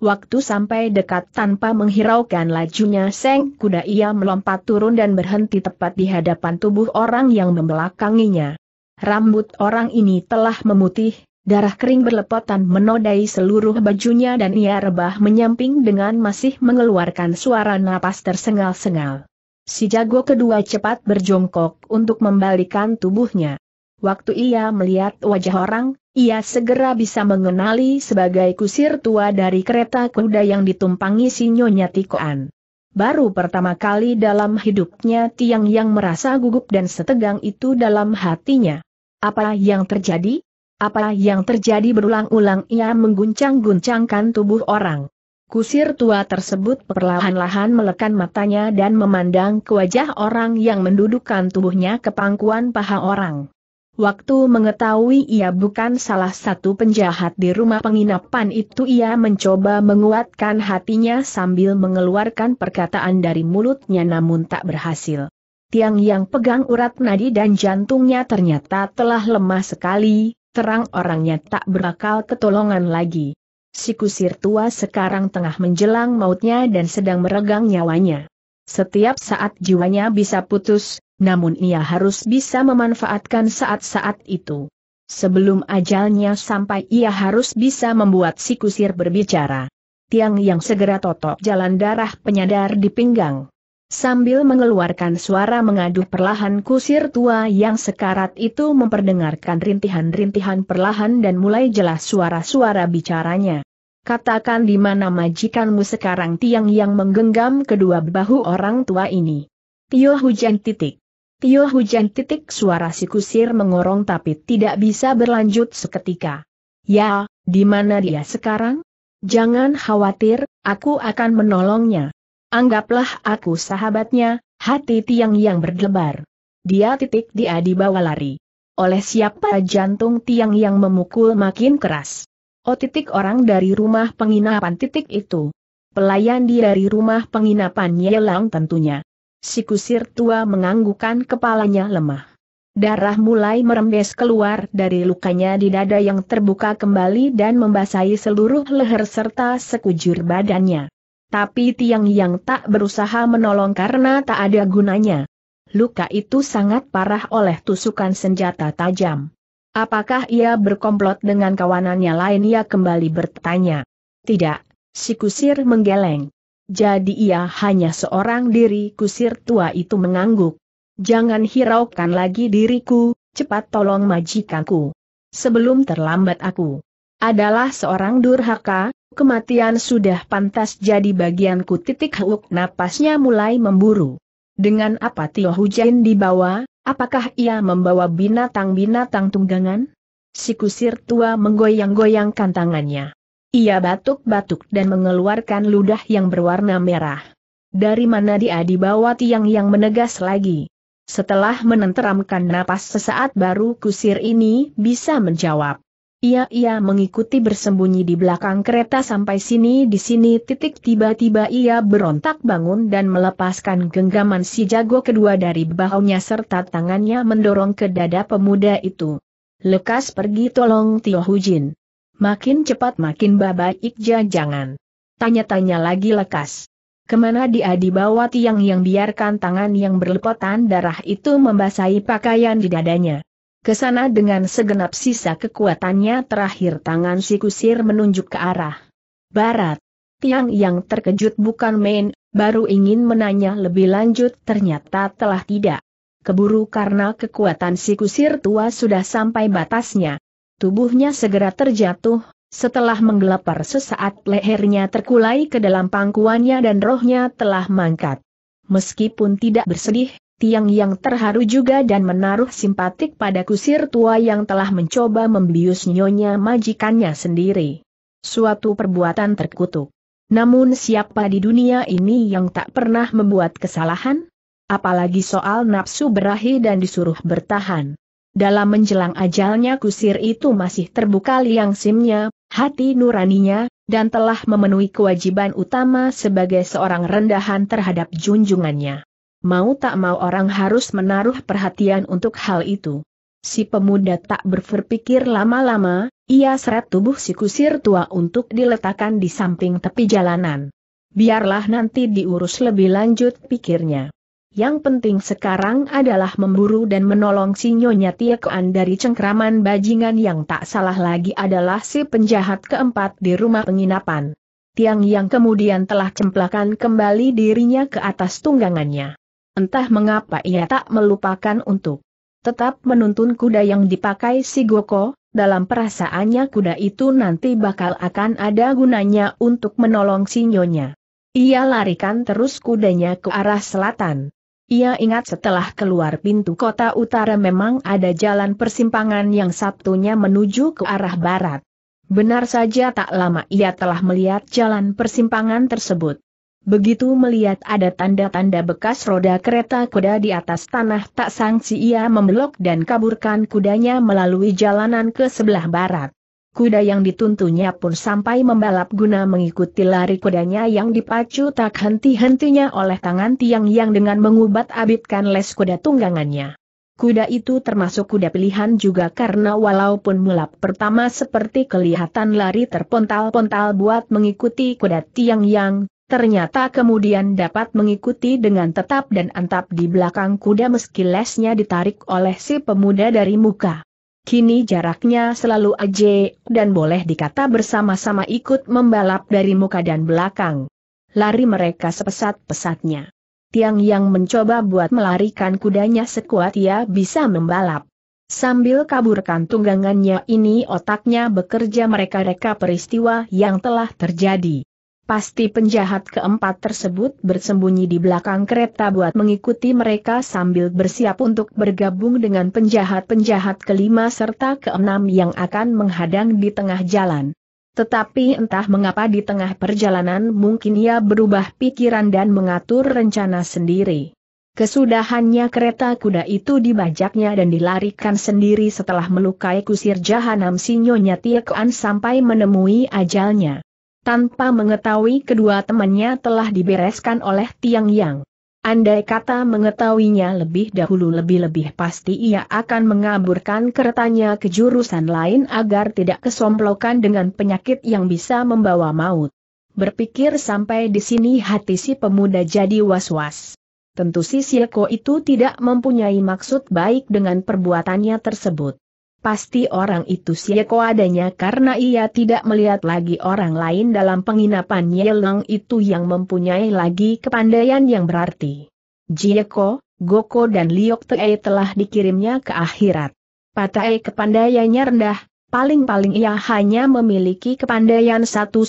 Waktu sampai dekat tanpa menghiraukan lajunya seng kuda ia melompat turun dan berhenti tepat di hadapan tubuh orang yang membelakanginya. Rambut orang ini telah memutih, darah kering berlepotan menodai seluruh bajunya dan ia rebah menyamping dengan masih mengeluarkan suara napas tersengal-sengal. Si jago kedua cepat berjongkok untuk membalikan tubuhnya. Waktu ia melihat wajah orang, ia segera bisa mengenali sebagai kusir tua dari kereta kuda yang ditumpangi si Nyonya Tikoan. Baru pertama kali dalam hidupnya Tiang yang merasa gugup dan setegang itu dalam hatinya. Apa yang terjadi? Apa yang terjadi berulang-ulang ia mengguncang-guncangkan tubuh orang. Kusir tua tersebut perlahan-lahan melekan matanya dan memandang ke wajah orang yang mendudukkan tubuhnya ke pangkuan paha orang. Waktu mengetahui ia bukan salah satu penjahat di rumah penginapan itu ia mencoba menguatkan hatinya sambil mengeluarkan perkataan dari mulutnya namun tak berhasil. Tiang yang pegang urat nadi dan jantungnya ternyata telah lemah sekali, terang orangnya tak berakal ketolongan lagi. Si kusir tua sekarang tengah menjelang mautnya dan sedang meregang nyawanya. Setiap saat jiwanya bisa putus, namun ia harus bisa memanfaatkan saat-saat itu. Sebelum ajalnya sampai ia harus bisa membuat si kusir berbicara. Tiang yang segera totok jalan darah penyadar di pinggang. Sambil mengeluarkan suara mengaduh perlahan kusir tua yang sekarat itu memperdengarkan rintihan-rintihan perlahan dan mulai jelas suara-suara bicaranya. Katakan di mana majikanmu sekarang tiang yang menggenggam kedua bahu orang tua ini. Tio hujan titik. Tio hujan titik suara si kusir mengorong tapi tidak bisa berlanjut seketika. Ya, di mana dia sekarang? Jangan khawatir, aku akan menolongnya. Anggaplah aku sahabatnya, hati tiang yang berdebar. Dia titik dia dibawa lari. Oleh siapa jantung tiang yang memukul makin keras. O oh, titik orang dari rumah penginapan titik itu. Pelayan di dari rumah penginapan Yelang tentunya. Si kusir tua menganggukan kepalanya lemah. Darah mulai merembes keluar dari lukanya di dada yang terbuka kembali dan membasahi seluruh leher serta sekujur badannya. Tapi tiang yang tak berusaha menolong karena tak ada gunanya. Luka itu sangat parah oleh tusukan senjata tajam. Apakah ia berkomplot dengan kawanannya lain ia kembali bertanya. Tidak, si kusir menggeleng. Jadi ia hanya seorang diri kusir tua itu mengangguk. Jangan hiraukan lagi diriku, cepat tolong majikanku. Sebelum terlambat aku adalah seorang durhaka, kematian sudah pantas jadi bagianku titik huk napasnya mulai memburu. Dengan apa Tio Hujain dibawa, Apakah ia membawa binatang-binatang tunggangan? Si kusir tua menggoyang-goyangkan tangannya. Ia batuk-batuk dan mengeluarkan ludah yang berwarna merah. Dari mana dia dibawa tiang yang menegas lagi? Setelah menenteramkan napas sesaat baru kusir ini bisa menjawab. Ia-ia mengikuti bersembunyi di belakang kereta sampai sini di sini titik tiba-tiba ia berontak bangun dan melepaskan genggaman si jago kedua dari bahunya serta tangannya mendorong ke dada pemuda itu. Lekas pergi tolong Tio Hujin. Makin cepat makin babat Ikja jangan. Tanya-tanya lagi lekas. Kemana dia dibawa tiang yang biarkan tangan yang berlepotan darah itu membasahi pakaian di dadanya. Kesana dengan segenap sisa kekuatannya terakhir tangan si kusir menunjuk ke arah barat. Tiang yang terkejut bukan main, baru ingin menanya lebih lanjut ternyata telah tidak. Keburu karena kekuatan si kusir tua sudah sampai batasnya. Tubuhnya segera terjatuh, setelah menggelepar sesaat lehernya terkulai ke dalam pangkuannya dan rohnya telah mangkat. Meskipun tidak bersedih, Tiang yang terharu juga dan menaruh simpatik pada kusir tua yang telah mencoba membius nyonya majikannya sendiri. Suatu perbuatan terkutuk. Namun siapa di dunia ini yang tak pernah membuat kesalahan? Apalagi soal nafsu berahi dan disuruh bertahan. Dalam menjelang ajalnya kusir itu masih terbuka liang simnya, hati nuraninya, dan telah memenuhi kewajiban utama sebagai seorang rendahan terhadap junjungannya. Mau tak mau orang harus menaruh perhatian untuk hal itu. Si pemuda tak berpikir lama-lama, ia seret tubuh si kusir tua untuk diletakkan di samping tepi jalanan. Biarlah nanti diurus lebih lanjut pikirnya. Yang penting sekarang adalah memburu dan menolong si Nyonya Tiekoan dari cengkraman bajingan yang tak salah lagi adalah si penjahat keempat di rumah penginapan. Tiang yang kemudian telah cemplakan kembali dirinya ke atas tunggangannya. Entah mengapa ia tak melupakan untuk tetap menuntun kuda yang dipakai si Goko, dalam perasaannya kuda itu nanti bakal akan ada gunanya untuk menolong si Nyonya. Ia larikan terus kudanya ke arah selatan. Ia ingat setelah keluar pintu kota utara memang ada jalan persimpangan yang sabtunya menuju ke arah barat. Benar saja tak lama ia telah melihat jalan persimpangan tersebut. Begitu melihat ada tanda-tanda bekas roda kereta kuda di atas tanah tak sangsi ia membelok dan kaburkan kudanya melalui jalanan ke sebelah barat. Kuda yang dituntunya pun sampai membalap guna mengikuti lari kudanya yang dipacu tak henti-hentinya oleh tangan tiang yang dengan mengubat abitkan les kuda tunggangannya. Kuda itu termasuk kuda pilihan juga karena walaupun mulap pertama seperti kelihatan lari terpontal-pontal buat mengikuti kuda tiang yang, ternyata kemudian dapat mengikuti dengan tetap dan antap di belakang kuda meski lesnya ditarik oleh si pemuda dari muka. Kini jaraknya selalu aje, dan boleh dikata bersama-sama ikut membalap dari muka dan belakang. Lari mereka sepesat-pesatnya. Tiang yang mencoba buat melarikan kudanya sekuat ia bisa membalap. Sambil kaburkan tunggangannya ini otaknya bekerja mereka reka peristiwa yang telah terjadi. Pasti penjahat keempat tersebut bersembunyi di belakang kereta buat mengikuti mereka sambil bersiap untuk bergabung dengan penjahat-penjahat kelima serta keenam yang akan menghadang di tengah jalan. Tetapi entah mengapa di tengah perjalanan mungkin ia berubah pikiran dan mengatur rencana sendiri. Kesudahannya kereta kuda itu dibajaknya dan dilarikan sendiri setelah melukai kusir jahanam sinyonya Tiekuan sampai menemui ajalnya tanpa mengetahui kedua temannya telah dibereskan oleh Tiang Yang. Andai kata mengetahuinya lebih dahulu lebih-lebih pasti ia akan mengaburkan keretanya ke jurusan lain agar tidak kesomplokan dengan penyakit yang bisa membawa maut. Berpikir sampai di sini hati si pemuda jadi was-was. Tentu si Silko itu tidak mempunyai maksud baik dengan perbuatannya tersebut. Pasti orang itu sieko adanya karena ia tidak melihat lagi orang lain dalam penginapan Yeleng itu yang mempunyai lagi kepandaian yang berarti. Jieko, Goko dan Liok Tei telah dikirimnya ke akhirat. Patai kepandaiannya rendah, paling-paling ia hanya memiliki kepandaian 1-2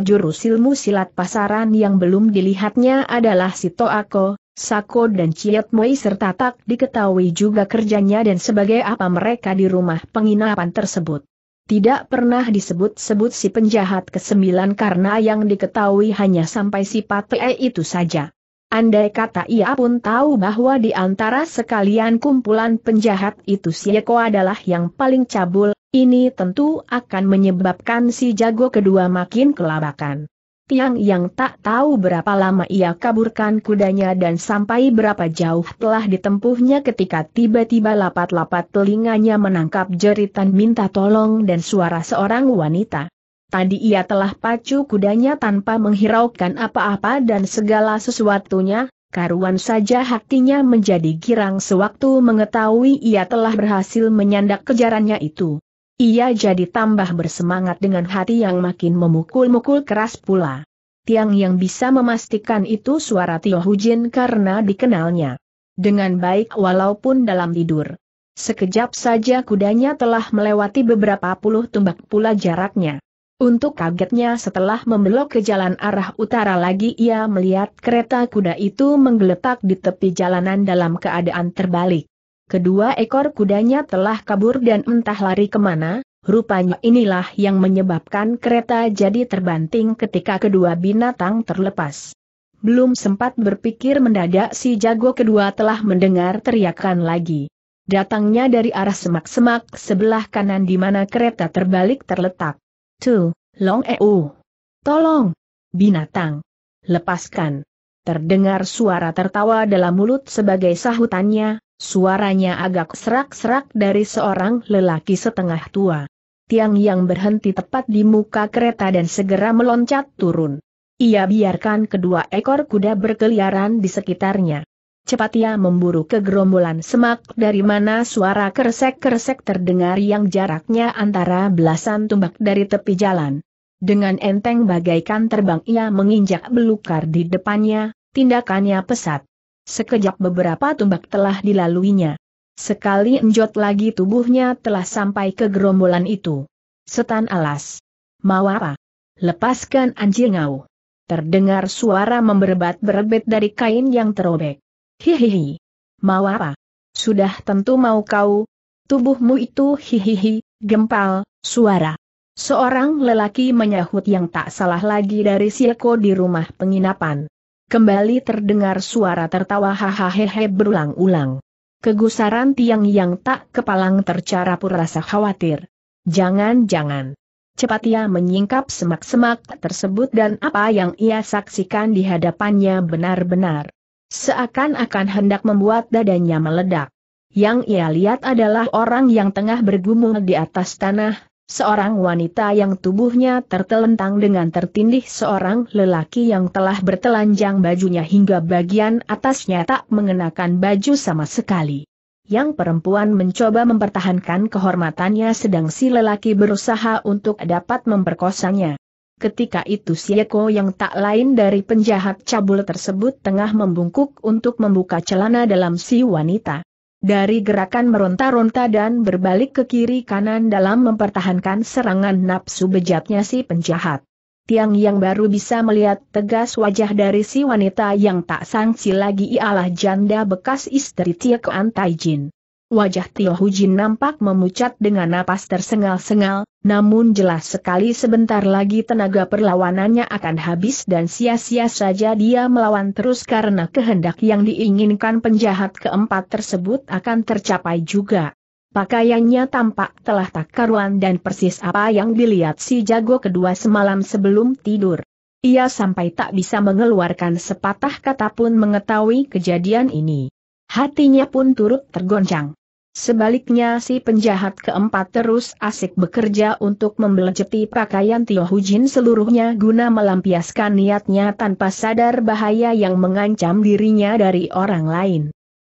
jurus ilmu silat pasaran yang belum dilihatnya adalah Sito Ako, Sako dan Ciat Moi serta Tak diketahui juga kerjanya dan sebagai apa mereka di rumah penginapan tersebut. Tidak pernah disebut-sebut si penjahat kesembilan karena yang diketahui hanya sampai si Patee itu saja. Andai kata ia pun tahu bahwa di antara sekalian kumpulan penjahat itu si Eko adalah yang paling cabul, ini tentu akan menyebabkan si jago kedua makin kelabakan. Tiang yang tak tahu berapa lama ia kaburkan kudanya dan sampai berapa jauh telah ditempuhnya ketika tiba-tiba lapat-lapat telinganya menangkap jeritan minta tolong dan suara seorang wanita. Tadi ia telah pacu kudanya tanpa menghiraukan apa-apa dan segala sesuatunya, karuan saja hatinya menjadi girang sewaktu mengetahui ia telah berhasil menyandak kejarannya itu. Ia jadi tambah bersemangat dengan hati yang makin memukul-mukul keras pula. Tiang yang bisa memastikan itu suara Tio Hujin karena dikenalnya. Dengan baik walaupun dalam tidur. Sekejap saja kudanya telah melewati beberapa puluh tumbak pula jaraknya. Untuk kagetnya setelah membelok ke jalan arah utara lagi ia melihat kereta kuda itu menggeletak di tepi jalanan dalam keadaan terbalik. Kedua ekor kudanya telah kabur dan entah lari kemana, rupanya inilah yang menyebabkan kereta jadi terbanting ketika kedua binatang terlepas. Belum sempat berpikir mendadak si jago kedua telah mendengar teriakan lagi. Datangnya dari arah semak-semak sebelah kanan di mana kereta terbalik terletak. Tu, Long Eu. Tolong! Binatang! Lepaskan! Terdengar suara tertawa dalam mulut sebagai sahutannya, Suaranya agak serak-serak dari seorang lelaki setengah tua. Tiang yang berhenti tepat di muka kereta dan segera meloncat turun. Ia biarkan kedua ekor kuda berkeliaran di sekitarnya. Cepat ia memburu ke gerombolan semak dari mana suara kersek-kersek terdengar yang jaraknya antara belasan tumbak dari tepi jalan. Dengan enteng bagaikan terbang ia menginjak belukar di depannya, tindakannya pesat. Sekejap beberapa tumbak telah dilaluinya. Sekali enjot lagi tubuhnya telah sampai ke gerombolan itu. Setan alas. Mau apa? Lepaskan anjing ngau. Terdengar suara memberbat-berbet dari kain yang terobek. Hihihi. Mau apa? Sudah tentu mau kau. Tubuhmu itu hihihi, gempal, suara. Seorang lelaki menyahut yang tak salah lagi dari Silko di rumah penginapan kembali terdengar suara tertawa hahaha berulang-ulang. Kegusaran tiang yang tak kepalang tercara pun rasa khawatir. Jangan-jangan. Cepat ia menyingkap semak-semak tersebut dan apa yang ia saksikan di hadapannya benar-benar. Seakan-akan hendak membuat dadanya meledak. Yang ia lihat adalah orang yang tengah bergumul di atas tanah, Seorang wanita yang tubuhnya tertelentang dengan tertindih seorang lelaki yang telah bertelanjang bajunya hingga bagian atasnya tak mengenakan baju sama sekali. Yang perempuan mencoba mempertahankan kehormatannya sedang si lelaki berusaha untuk dapat memperkosanya. Ketika itu si Eko yang tak lain dari penjahat cabul tersebut tengah membungkuk untuk membuka celana dalam si wanita. Dari gerakan meronta-ronta dan berbalik ke kiri kanan dalam mempertahankan serangan nafsu bejatnya si penjahat. Tiang yang baru bisa melihat tegas wajah dari si wanita yang tak sangsi lagi ialah janda bekas istri Tiek Jin. Wajah Tio Hujin nampak memucat dengan napas tersengal-sengal, namun jelas sekali sebentar lagi tenaga perlawanannya akan habis dan sia-sia saja dia melawan terus karena kehendak yang diinginkan penjahat keempat tersebut akan tercapai juga. Pakaiannya tampak telah tak karuan dan persis apa yang dilihat si jago kedua semalam sebelum tidur. Ia sampai tak bisa mengeluarkan sepatah kata pun mengetahui kejadian ini. Hatinya pun turut tergoncang. Sebaliknya si penjahat keempat terus asik bekerja untuk membelejeti pakaian Tio Hujin seluruhnya guna melampiaskan niatnya tanpa sadar bahaya yang mengancam dirinya dari orang lain.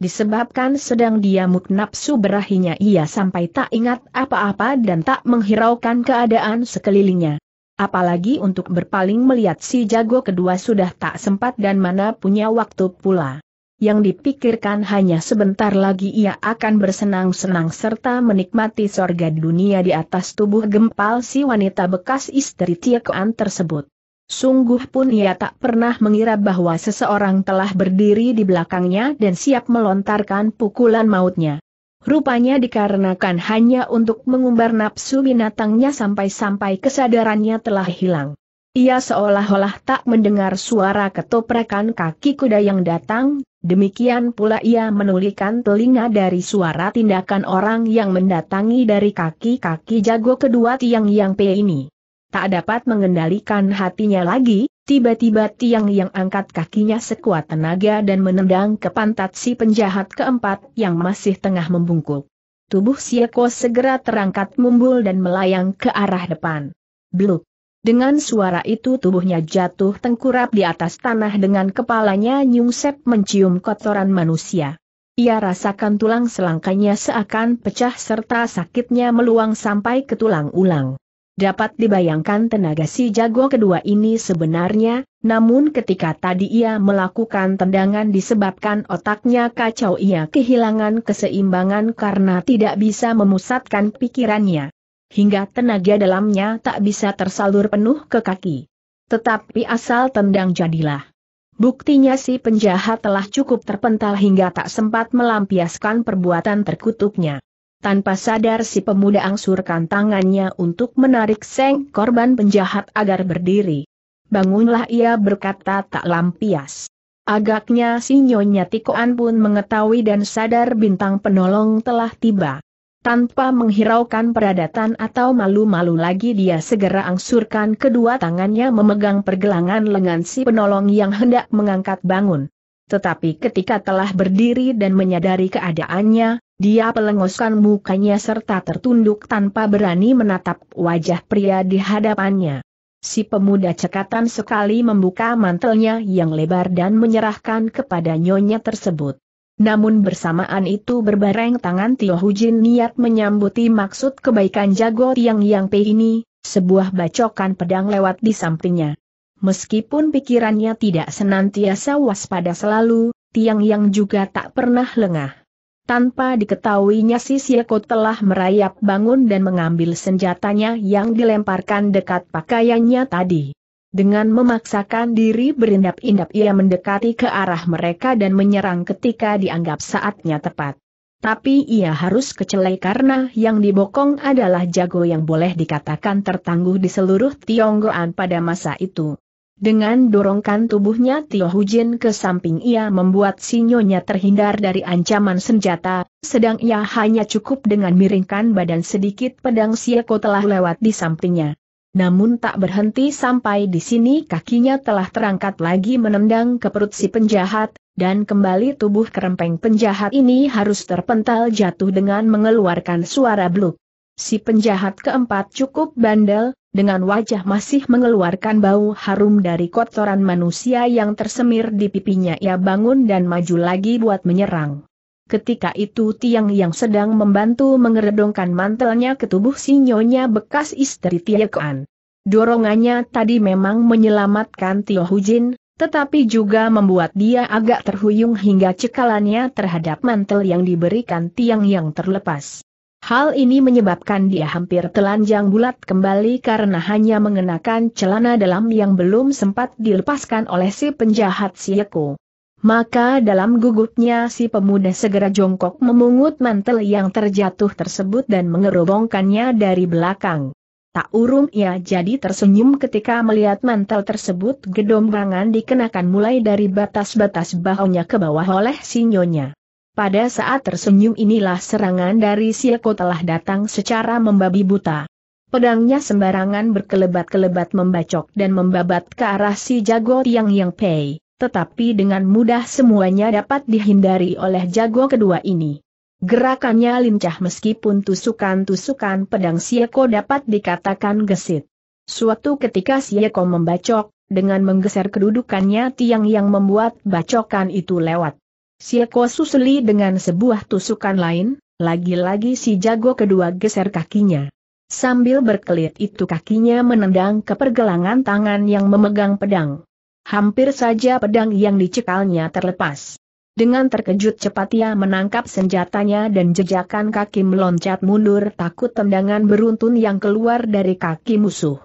Disebabkan sedang dia nafsu berahinya ia sampai tak ingat apa-apa dan tak menghiraukan keadaan sekelilingnya. Apalagi untuk berpaling melihat si jago kedua sudah tak sempat dan mana punya waktu pula yang dipikirkan hanya sebentar lagi ia akan bersenang-senang serta menikmati sorga dunia di atas tubuh gempal si wanita bekas istri Tiekoan tersebut. Sungguh pun ia tak pernah mengira bahwa seseorang telah berdiri di belakangnya dan siap melontarkan pukulan mautnya. Rupanya dikarenakan hanya untuk mengumbar nafsu binatangnya sampai-sampai kesadarannya telah hilang. Ia seolah-olah tak mendengar suara ketoprakan kaki kuda yang datang, Demikian pula ia menulikan telinga dari suara tindakan orang yang mendatangi dari kaki-kaki jago kedua tiang yang pe ini. Tak dapat mengendalikan hatinya lagi, tiba-tiba tiang yang angkat kakinya sekuat tenaga dan menendang ke pantat si penjahat keempat yang masih tengah membungkuk. Tubuh Sieko segera terangkat mumbul dan melayang ke arah depan. Bluk! Dengan suara itu tubuhnya jatuh tengkurap di atas tanah dengan kepalanya nyungsep mencium kotoran manusia. Ia rasakan tulang selangkanya seakan pecah serta sakitnya meluang sampai ke tulang ulang. Dapat dibayangkan tenaga si jago kedua ini sebenarnya, namun ketika tadi ia melakukan tendangan disebabkan otaknya kacau ia kehilangan keseimbangan karena tidak bisa memusatkan pikirannya hingga tenaga dalamnya tak bisa tersalur penuh ke kaki. Tetapi asal tendang jadilah. Buktinya si penjahat telah cukup terpental hingga tak sempat melampiaskan perbuatan terkutuknya. Tanpa sadar si pemuda angsurkan tangannya untuk menarik seng korban penjahat agar berdiri. Bangunlah ia berkata tak lampias. Agaknya si Nyonya Tikoan pun mengetahui dan sadar bintang penolong telah tiba. Tanpa menghiraukan peradatan atau malu-malu lagi dia segera angsurkan kedua tangannya memegang pergelangan lengan si penolong yang hendak mengangkat bangun. Tetapi ketika telah berdiri dan menyadari keadaannya, dia pelengoskan mukanya serta tertunduk tanpa berani menatap wajah pria di hadapannya. Si pemuda cekatan sekali membuka mantelnya yang lebar dan menyerahkan kepada nyonya tersebut. Namun bersamaan itu berbareng tangan Tio Hujin niat menyambuti maksud kebaikan jago Tiang Yang Pei ini, sebuah bacokan pedang lewat di sampingnya. Meskipun pikirannya tidak senantiasa waspada selalu, Tiang Yang juga tak pernah lengah. Tanpa diketahuinya si Sieko telah merayap bangun dan mengambil senjatanya yang dilemparkan dekat pakaiannya tadi. Dengan memaksakan diri berindap-indap ia mendekati ke arah mereka dan menyerang ketika dianggap saatnya tepat. Tapi ia harus kecelai karena yang dibokong adalah jago yang boleh dikatakan tertangguh di seluruh Tionggoan pada masa itu. Dengan dorongkan tubuhnya Tio Hujin ke samping ia membuat sinyonya terhindar dari ancaman senjata, sedang ia hanya cukup dengan miringkan badan sedikit pedang Sieko telah lewat di sampingnya namun tak berhenti sampai di sini kakinya telah terangkat lagi menendang ke perut si penjahat, dan kembali tubuh kerempeng penjahat ini harus terpental jatuh dengan mengeluarkan suara bluk. Si penjahat keempat cukup bandel, dengan wajah masih mengeluarkan bau harum dari kotoran manusia yang tersemir di pipinya ia bangun dan maju lagi buat menyerang. Ketika itu Tiang yang sedang membantu mengeredongkan mantelnya ke tubuh si nyonya bekas istri Tiakoan. Dorongannya tadi memang menyelamatkan Tio Hujin, tetapi juga membuat dia agak terhuyung hingga cekalannya terhadap mantel yang diberikan Tiang yang terlepas. Hal ini menyebabkan dia hampir telanjang bulat kembali karena hanya mengenakan celana dalam yang belum sempat dilepaskan oleh si penjahat Sieko. Maka dalam gugupnya si pemuda segera jongkok memungut mantel yang terjatuh tersebut dan mengerobongkannya dari belakang. Tak urung ia jadi tersenyum ketika melihat mantel tersebut gedombangan dikenakan mulai dari batas-batas bahunya ke bawah oleh sinyonya. Pada saat tersenyum inilah serangan dari Sieko telah datang secara membabi buta. Pedangnya sembarangan berkelebat-kelebat membacok dan membabat ke arah si jago Tiang Yang Pei tetapi dengan mudah semuanya dapat dihindari oleh jago kedua ini. Gerakannya lincah meskipun tusukan-tusukan pedang Sieko dapat dikatakan gesit. Suatu ketika Sieko membacok, dengan menggeser kedudukannya tiang yang membuat bacokan itu lewat. Sieko susuli dengan sebuah tusukan lain, lagi-lagi si jago kedua geser kakinya. Sambil berkelit itu kakinya menendang ke pergelangan tangan yang memegang pedang. Hampir saja pedang yang dicekalnya terlepas. Dengan terkejut cepat ia menangkap senjatanya dan jejakan kaki meloncat mundur takut tendangan beruntun yang keluar dari kaki musuh.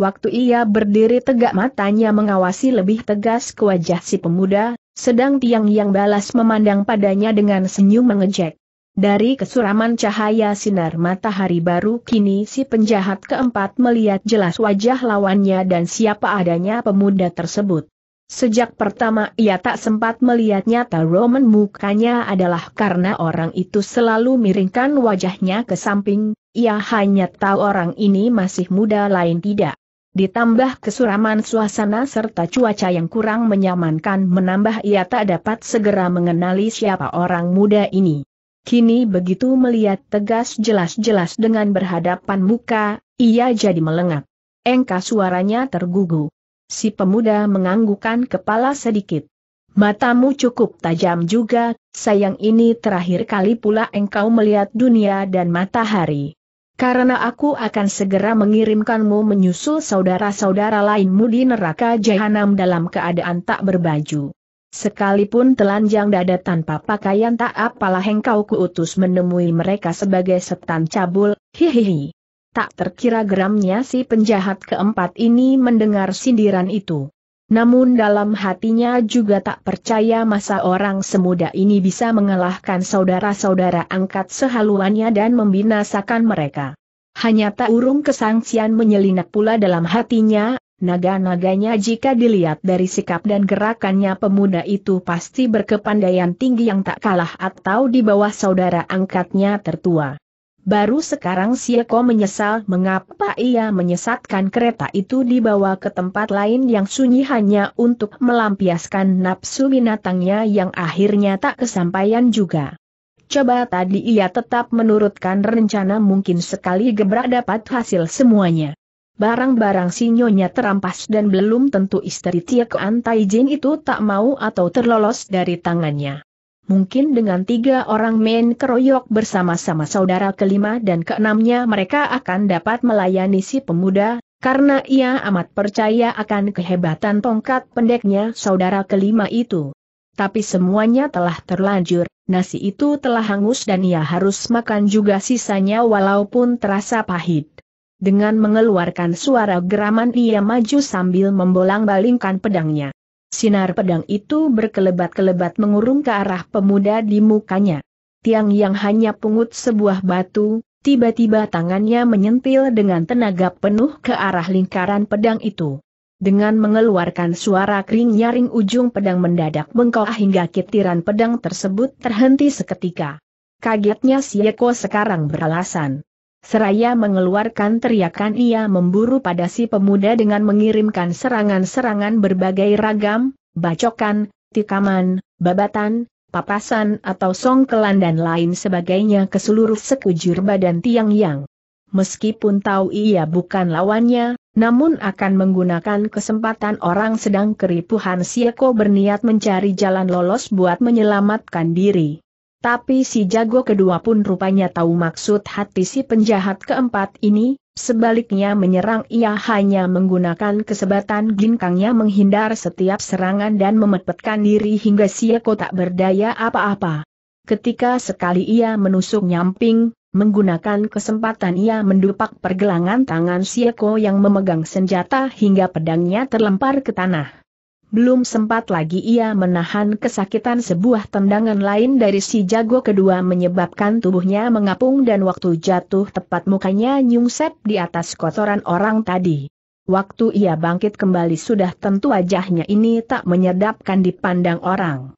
Waktu ia berdiri tegak matanya mengawasi lebih tegas ke wajah si pemuda, sedang tiang yang balas memandang padanya dengan senyum mengejek. Dari kesuraman cahaya sinar matahari baru kini si penjahat keempat melihat jelas wajah lawannya dan siapa adanya pemuda tersebut. Sejak pertama ia tak sempat melihat nyata Roman mukanya adalah karena orang itu selalu miringkan wajahnya ke samping, ia hanya tahu orang ini masih muda lain tidak. Ditambah kesuraman suasana serta cuaca yang kurang menyamankan menambah ia tak dapat segera mengenali siapa orang muda ini. Kini begitu melihat tegas jelas-jelas dengan berhadapan muka, ia jadi melengak. Engka suaranya tergugu. Si pemuda menganggukan kepala sedikit. Matamu cukup tajam juga, sayang ini terakhir kali pula engkau melihat dunia dan matahari. Karena aku akan segera mengirimkanmu menyusul saudara-saudara lainmu di neraka jahanam dalam keadaan tak berbaju. Sekalipun telanjang dada tanpa pakaian tak apalah engkau kuutus menemui mereka sebagai setan cabul, hihihi. Tak terkira geramnya si penjahat keempat ini mendengar sindiran itu. Namun dalam hatinya juga tak percaya masa orang semuda ini bisa mengalahkan saudara-saudara angkat sehaluannya dan membinasakan mereka. Hanya tak urung kesangsian menyelinap pula dalam hatinya, Naga-naganya jika dilihat dari sikap dan gerakannya pemuda itu pasti berkepandaian tinggi yang tak kalah atau di bawah saudara angkatnya tertua. Baru sekarang Sieko menyesal mengapa ia menyesatkan kereta itu dibawa ke tempat lain yang sunyi hanya untuk melampiaskan nafsu binatangnya yang akhirnya tak kesampaian juga. Coba tadi ia tetap menurutkan rencana mungkin sekali gebrak dapat hasil semuanya barang-barang sinyonya terampas dan belum tentu istri Tiek Antai Jin itu tak mau atau terlolos dari tangannya. Mungkin dengan tiga orang main keroyok bersama-sama saudara kelima dan keenamnya mereka akan dapat melayani si pemuda, karena ia amat percaya akan kehebatan tongkat pendeknya saudara kelima itu. Tapi semuanya telah terlanjur, nasi itu telah hangus dan ia harus makan juga sisanya walaupun terasa pahit. Dengan mengeluarkan suara geraman ia maju sambil membolang-balingkan pedangnya. Sinar pedang itu berkelebat-kelebat mengurung ke arah pemuda di mukanya. Tiang yang hanya pungut sebuah batu, tiba-tiba tangannya menyentil dengan tenaga penuh ke arah lingkaran pedang itu. Dengan mengeluarkan suara kering nyaring ujung pedang mendadak bengkok hingga kitiran pedang tersebut terhenti seketika. Kagetnya si sekarang beralasan. Seraya mengeluarkan teriakan ia memburu pada si pemuda dengan mengirimkan serangan-serangan berbagai ragam, bacokan, tikaman, babatan, papasan atau songkelan dan lain sebagainya ke seluruh sekujur badan Tiang Yang. Meskipun tahu ia bukan lawannya, namun akan menggunakan kesempatan orang sedang keripuhan Sieko berniat mencari jalan lolos buat menyelamatkan diri. Tapi si jago kedua pun rupanya tahu maksud hati si penjahat keempat ini, sebaliknya menyerang ia hanya menggunakan kesebatan ginkangnya menghindar setiap serangan dan memepetkan diri hingga si tak berdaya apa-apa. Ketika sekali ia menusuk nyamping, Menggunakan kesempatan ia mendupak pergelangan tangan Eko yang memegang senjata hingga pedangnya terlempar ke tanah belum sempat lagi ia menahan kesakitan sebuah tendangan lain dari si jago kedua menyebabkan tubuhnya mengapung dan waktu jatuh tepat mukanya nyungsep di atas kotoran orang tadi. Waktu ia bangkit kembali sudah tentu wajahnya ini tak menyedapkan dipandang orang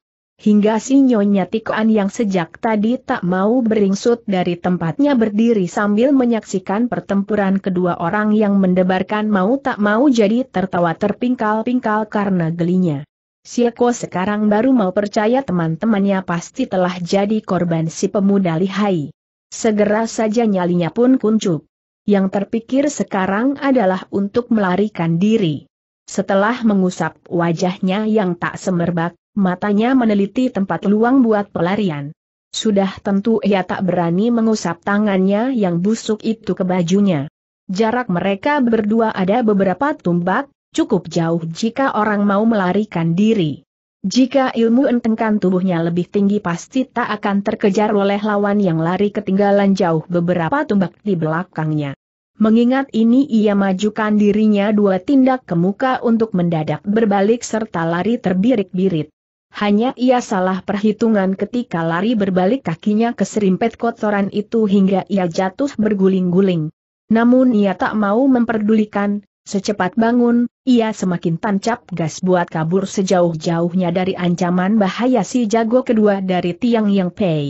hingga si Nyonya Tikoan yang sejak tadi tak mau beringsut dari tempatnya berdiri sambil menyaksikan pertempuran kedua orang yang mendebarkan mau tak mau jadi tertawa terpingkal-pingkal karena gelinya. Sieko sekarang baru mau percaya teman-temannya pasti telah jadi korban si pemuda lihai. Segera saja nyalinya pun kuncup. Yang terpikir sekarang adalah untuk melarikan diri. Setelah mengusap wajahnya yang tak semerbak, matanya meneliti tempat luang buat pelarian. Sudah tentu ia tak berani mengusap tangannya yang busuk itu ke bajunya. Jarak mereka berdua ada beberapa tumbak, cukup jauh jika orang mau melarikan diri. Jika ilmu entengkan tubuhnya lebih tinggi pasti tak akan terkejar oleh lawan yang lari ketinggalan jauh beberapa tumbak di belakangnya. Mengingat ini ia majukan dirinya dua tindak ke muka untuk mendadak berbalik serta lari terbirik-birit. Hanya ia salah perhitungan ketika lari berbalik kakinya ke serimpet kotoran itu hingga ia jatuh berguling-guling. Namun ia tak mau memperdulikan, secepat bangun, ia semakin tancap gas buat kabur sejauh-jauhnya dari ancaman bahaya si jago kedua dari Tiang Yang Pei.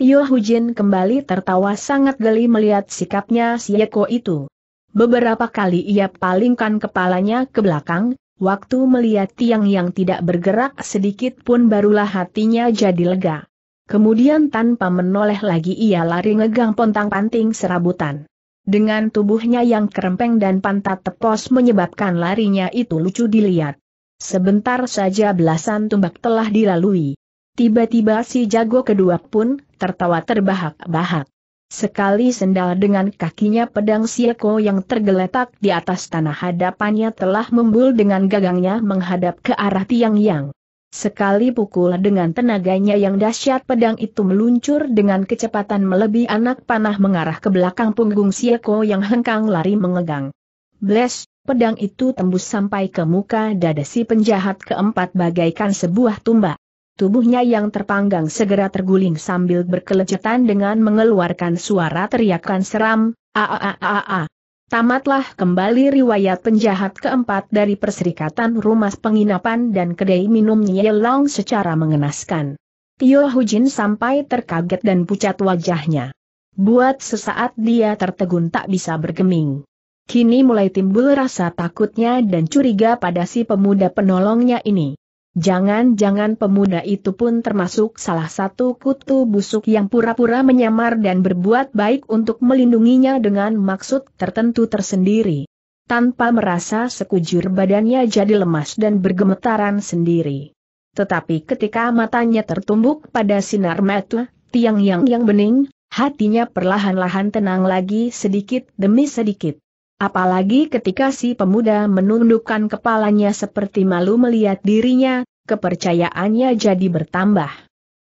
Tio Hujin kembali tertawa sangat geli melihat sikapnya si Eko itu. Beberapa kali ia palingkan kepalanya ke belakang, Waktu melihat tiang yang tidak bergerak sedikit pun barulah hatinya jadi lega. Kemudian tanpa menoleh lagi ia lari ngegang pontang-panting serabutan. Dengan tubuhnya yang kerempeng dan pantat tepos menyebabkan larinya itu lucu dilihat. Sebentar saja belasan tumbak telah dilalui. Tiba-tiba si jago kedua pun tertawa terbahak-bahak. Sekali sendal dengan kakinya pedang Sieko yang tergeletak di atas tanah hadapannya telah membul dengan gagangnya menghadap ke arah tiang yang. Sekali pukul dengan tenaganya yang dahsyat pedang itu meluncur dengan kecepatan melebihi anak panah mengarah ke belakang punggung Sieko yang hengkang lari mengegang. Bless, pedang itu tembus sampai ke muka dada si penjahat keempat bagaikan sebuah tumbak. Tubuhnya yang terpanggang segera terguling sambil berkelecetan dengan mengeluarkan suara teriakan seram, aaaaa. Tamatlah kembali riwayat penjahat keempat dari Perserikatan Rumah Penginapan dan Kedai Minum Yelong secara mengenaskan. Tio Hujin sampai terkaget dan pucat wajahnya. Buat sesaat dia tertegun tak bisa bergeming. Kini mulai timbul rasa takutnya dan curiga pada si pemuda penolongnya ini. Jangan-jangan pemuda itu pun termasuk salah satu kutu busuk yang pura-pura menyamar dan berbuat baik untuk melindunginya dengan maksud tertentu tersendiri. Tanpa merasa sekujur badannya jadi lemas dan bergemetaran sendiri. Tetapi ketika matanya tertumbuk pada sinar mata, tiang yang yang bening, hatinya perlahan-lahan tenang lagi sedikit demi sedikit. Apalagi ketika si pemuda menundukkan kepalanya seperti malu melihat dirinya, kepercayaannya jadi bertambah.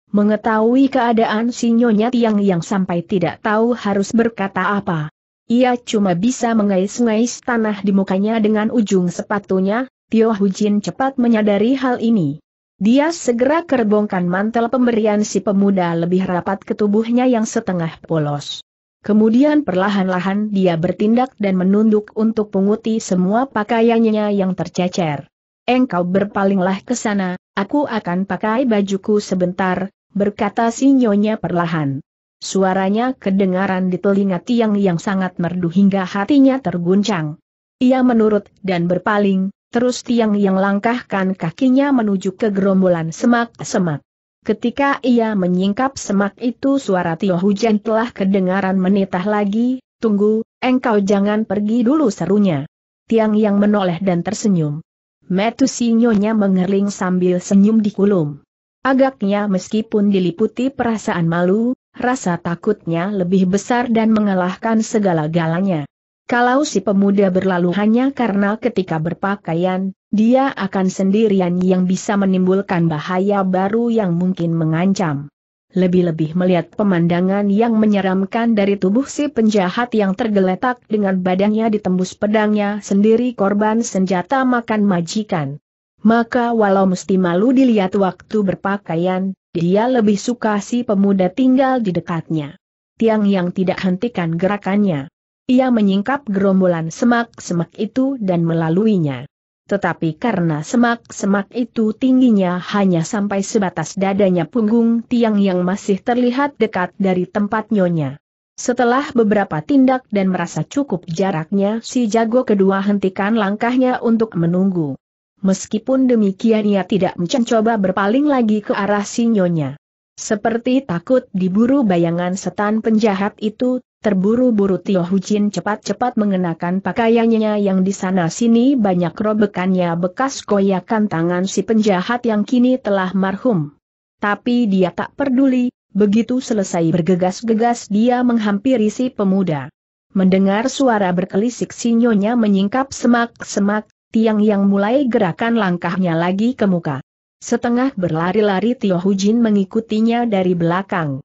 Mengetahui keadaan si Nyonya Tiang yang sampai tidak tahu harus berkata apa. Ia cuma bisa mengais-ngais tanah di mukanya dengan ujung sepatunya, Tio Hujin cepat menyadari hal ini. Dia segera kerbongkan mantel pemberian si pemuda lebih rapat ke tubuhnya yang setengah polos. Kemudian perlahan-lahan dia bertindak dan menunduk untuk penguti semua pakaiannya yang tercecer. Engkau berpalinglah ke sana, aku akan pakai bajuku sebentar, berkata sinyonya perlahan. Suaranya kedengaran di telinga tiang yang sangat merdu hingga hatinya terguncang. Ia menurut dan berpaling, terus tiang yang langkahkan kakinya menuju ke gerombolan semak-semak. Ketika ia menyingkap semak itu suara Tio Hujan telah kedengaran menitah lagi, tunggu, engkau jangan pergi dulu serunya. Tiang yang menoleh dan tersenyum. sinyonya mengerling sambil senyum di kulum. Agaknya meskipun diliputi perasaan malu, rasa takutnya lebih besar dan mengalahkan segala-galanya. Kalau si pemuda berlalu hanya karena ketika berpakaian, dia akan sendirian yang bisa menimbulkan bahaya baru yang mungkin mengancam. Lebih-lebih melihat pemandangan yang menyeramkan dari tubuh si penjahat yang tergeletak dengan badannya ditembus pedangnya sendiri korban senjata makan majikan. Maka walau mesti malu dilihat waktu berpakaian, dia lebih suka si pemuda tinggal di dekatnya. Tiang yang tidak hentikan gerakannya ia menyingkap gerombolan semak-semak itu dan melaluinya. Tetapi karena semak-semak itu tingginya hanya sampai sebatas dadanya punggung tiang yang masih terlihat dekat dari tempat nyonya. Setelah beberapa tindak dan merasa cukup jaraknya si jago kedua hentikan langkahnya untuk menunggu. Meskipun demikian ia tidak mencoba berpaling lagi ke arah si nyonya. Seperti takut diburu bayangan setan penjahat itu, Terburu-buru Tio Hucin cepat-cepat mengenakan pakaiannya yang di sana-sini banyak robekannya bekas koyakan tangan si penjahat yang kini telah marhum. Tapi dia tak peduli, begitu selesai bergegas-gegas dia menghampiri si pemuda. Mendengar suara berkelisik sinyonya menyingkap semak-semak, tiang yang mulai gerakan langkahnya lagi ke muka. Setengah berlari-lari Tio Hujin mengikutinya dari belakang.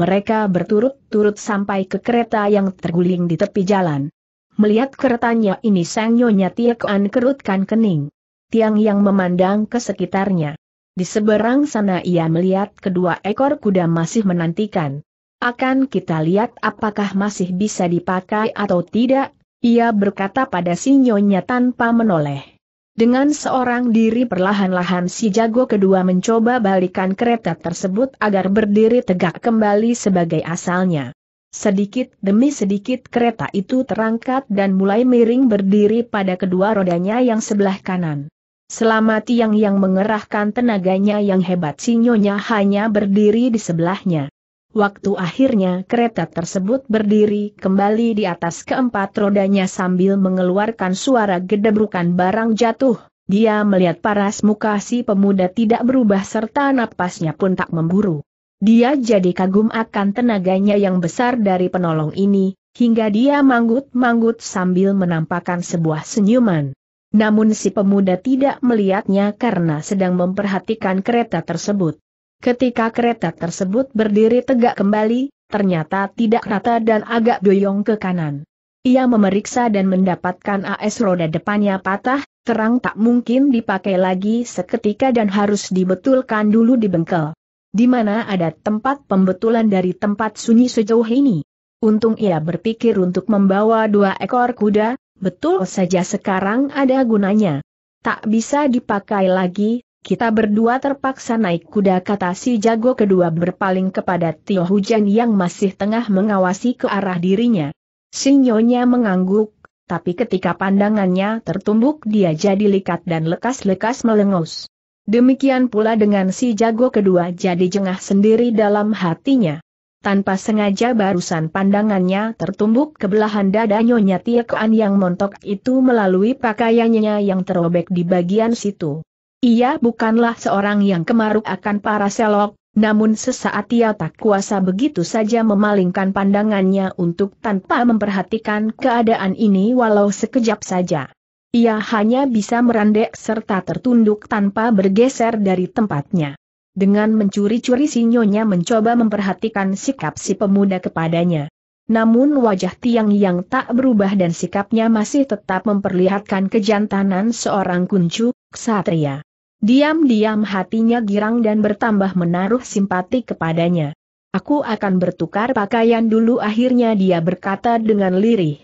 Mereka berturut-turut sampai ke kereta yang terguling di tepi jalan. Melihat keretanya ini sang nyonya Tiekoan kerutkan kening. Tiang yang memandang ke sekitarnya. Di seberang sana ia melihat kedua ekor kuda masih menantikan. Akan kita lihat apakah masih bisa dipakai atau tidak, ia berkata pada si nyonya tanpa menoleh. Dengan seorang diri perlahan-lahan si jago kedua mencoba balikan kereta tersebut agar berdiri tegak kembali sebagai asalnya. Sedikit demi sedikit kereta itu terangkat dan mulai miring berdiri pada kedua rodanya yang sebelah kanan. Selama tiang yang mengerahkan tenaganya yang hebat sinyonya hanya berdiri di sebelahnya. Waktu akhirnya kereta tersebut berdiri kembali di atas keempat rodanya sambil mengeluarkan suara gedebrukan barang jatuh, dia melihat paras muka si pemuda tidak berubah serta napasnya pun tak memburu. Dia jadi kagum akan tenaganya yang besar dari penolong ini, hingga dia manggut-manggut sambil menampakkan sebuah senyuman. Namun si pemuda tidak melihatnya karena sedang memperhatikan kereta tersebut. Ketika kereta tersebut berdiri tegak kembali, ternyata tidak rata dan agak doyong ke kanan. Ia memeriksa dan mendapatkan AS roda depannya patah, terang tak mungkin dipakai lagi seketika dan harus dibetulkan dulu di bengkel. Di mana ada tempat pembetulan dari tempat sunyi sejauh ini? Untung ia berpikir untuk membawa dua ekor kuda, betul saja sekarang ada gunanya. Tak bisa dipakai lagi, kita berdua terpaksa naik kuda kata si jago kedua berpaling kepada Tio Hujan yang masih tengah mengawasi ke arah dirinya. Sinyonya mengangguk, tapi ketika pandangannya tertumbuk dia jadi likat dan lekas-lekas melengus. Demikian pula dengan si jago kedua jadi jengah sendiri dalam hatinya. Tanpa sengaja barusan pandangannya tertumbuk ke belahan dada Nyonya Kuan yang montok itu melalui pakaiannya yang terobek di bagian situ. Ia bukanlah seorang yang kemaruk akan para selok, namun sesaat ia tak kuasa begitu saja memalingkan pandangannya untuk tanpa memperhatikan keadaan ini walau sekejap saja. Ia hanya bisa merandek serta tertunduk tanpa bergeser dari tempatnya. Dengan mencuri-curi sinyonya mencoba memperhatikan sikap si pemuda kepadanya. Namun wajah Tiang yang tak berubah dan sikapnya masih tetap memperlihatkan kejantanan seorang kuncu, ksatria. Diam-diam hatinya girang dan bertambah menaruh simpati kepadanya. Aku akan bertukar pakaian dulu akhirnya dia berkata dengan lirih.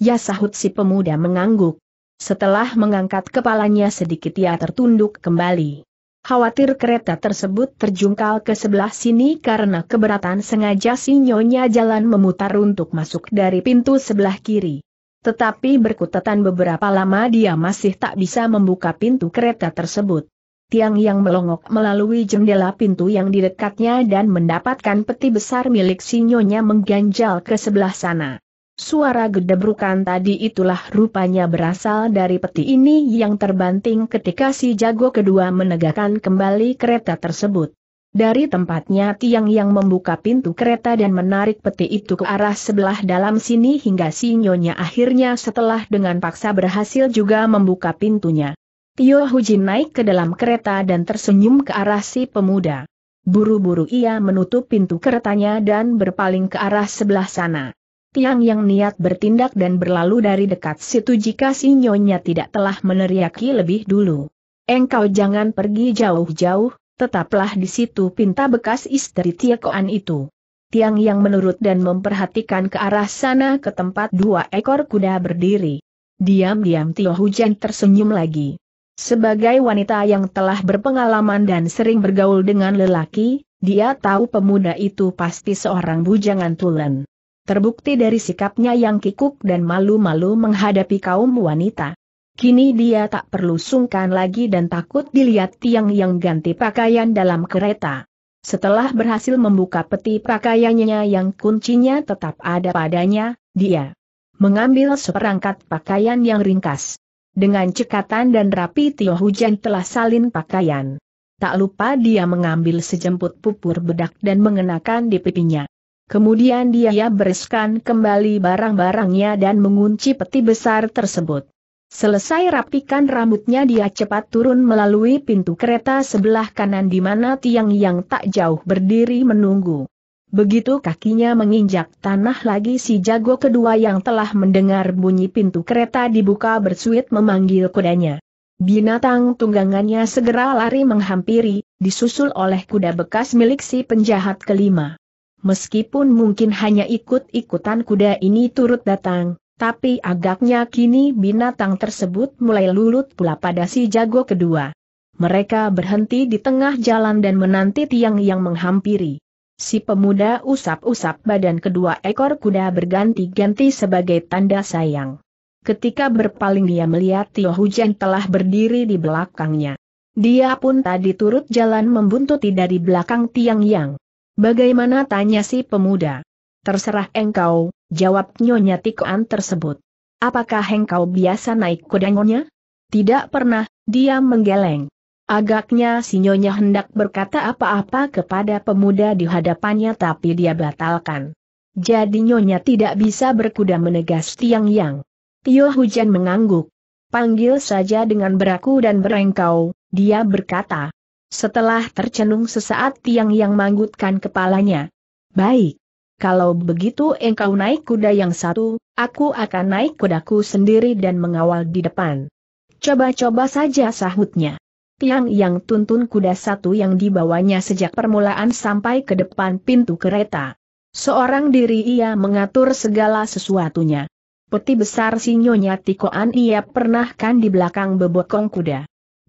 Ya sahut si pemuda mengangguk. Setelah mengangkat kepalanya sedikit ia tertunduk kembali. Khawatir kereta tersebut terjungkal ke sebelah sini karena keberatan sengaja si nyonya jalan memutar untuk masuk dari pintu sebelah kiri. Tetapi berkutatan beberapa lama dia masih tak bisa membuka pintu kereta tersebut. Tiang yang melongok melalui jendela pintu yang di dekatnya dan mendapatkan peti besar milik sinyonya mengganjal ke sebelah sana. Suara gedebrukan tadi itulah rupanya berasal dari peti ini yang terbanting ketika si jago kedua menegakkan kembali kereta tersebut. Dari tempatnya tiang yang membuka pintu kereta dan menarik peti itu ke arah sebelah dalam sini hingga sinyonya akhirnya setelah dengan paksa berhasil juga membuka pintunya. Tio Huji naik ke dalam kereta dan tersenyum ke arah si pemuda. Buru-buru ia menutup pintu keretanya dan berpaling ke arah sebelah sana. Tiang yang niat bertindak dan berlalu dari dekat situ jika si nyonya tidak telah meneriaki lebih dulu. Engkau jangan pergi jauh-jauh, tetaplah di situ pinta bekas istri Tiekoan itu. Tiang yang menurut dan memperhatikan ke arah sana ke tempat dua ekor kuda berdiri. Diam-diam Tio Hujan tersenyum lagi. Sebagai wanita yang telah berpengalaman dan sering bergaul dengan lelaki, dia tahu pemuda itu pasti seorang bujangan tulen. Terbukti dari sikapnya yang kikuk dan malu-malu menghadapi kaum wanita. Kini dia tak perlu sungkan lagi dan takut dilihat tiang yang ganti pakaian dalam kereta. Setelah berhasil membuka peti pakaiannya yang kuncinya tetap ada padanya, dia mengambil seperangkat pakaian yang ringkas. Dengan cekatan dan rapi Tio Hujan telah salin pakaian. Tak lupa dia mengambil sejemput pupur bedak dan mengenakan di pipinya. Kemudian dia bereskan kembali barang-barangnya dan mengunci peti besar tersebut. Selesai rapikan rambutnya dia cepat turun melalui pintu kereta sebelah kanan di mana tiang yang tak jauh berdiri menunggu. Begitu kakinya menginjak tanah lagi si jago kedua yang telah mendengar bunyi pintu kereta dibuka bersuit memanggil kudanya. Binatang tunggangannya segera lari menghampiri, disusul oleh kuda bekas milik si penjahat kelima. Meskipun mungkin hanya ikut-ikutan kuda ini turut datang, tapi agaknya kini binatang tersebut mulai lulut pula pada si jago kedua. Mereka berhenti di tengah jalan dan menanti tiang yang menghampiri. Si pemuda usap-usap badan kedua ekor kuda berganti-ganti sebagai tanda sayang. Ketika berpaling dia melihat Tio Hujan telah berdiri di belakangnya. Dia pun tadi turut jalan membuntuti dari belakang Tiang Yang. Bagaimana tanya si pemuda? Terserah engkau, jawab Nyonya Tikoan tersebut. Apakah engkau biasa naik kudangonya? Tidak pernah, dia menggeleng. Agaknya si Nyonya hendak berkata apa-apa kepada pemuda di hadapannya tapi dia batalkan. Jadi Nyonya tidak bisa berkuda menegas Tiang Yang. Tio Hujan mengangguk. Panggil saja dengan beraku dan berengkau, dia berkata. Setelah tercenung sesaat Tiang Yang manggutkan kepalanya. Baik. Kalau begitu engkau naik kuda yang satu, aku akan naik kudaku sendiri dan mengawal di depan. Coba-coba saja sahutnya. Tiang yang tuntun kuda satu yang dibawanya sejak permulaan sampai ke depan pintu kereta. Seorang diri ia mengatur segala sesuatunya. Peti besar sinyonya Tikoan ia pernahkan di belakang bebokong kuda.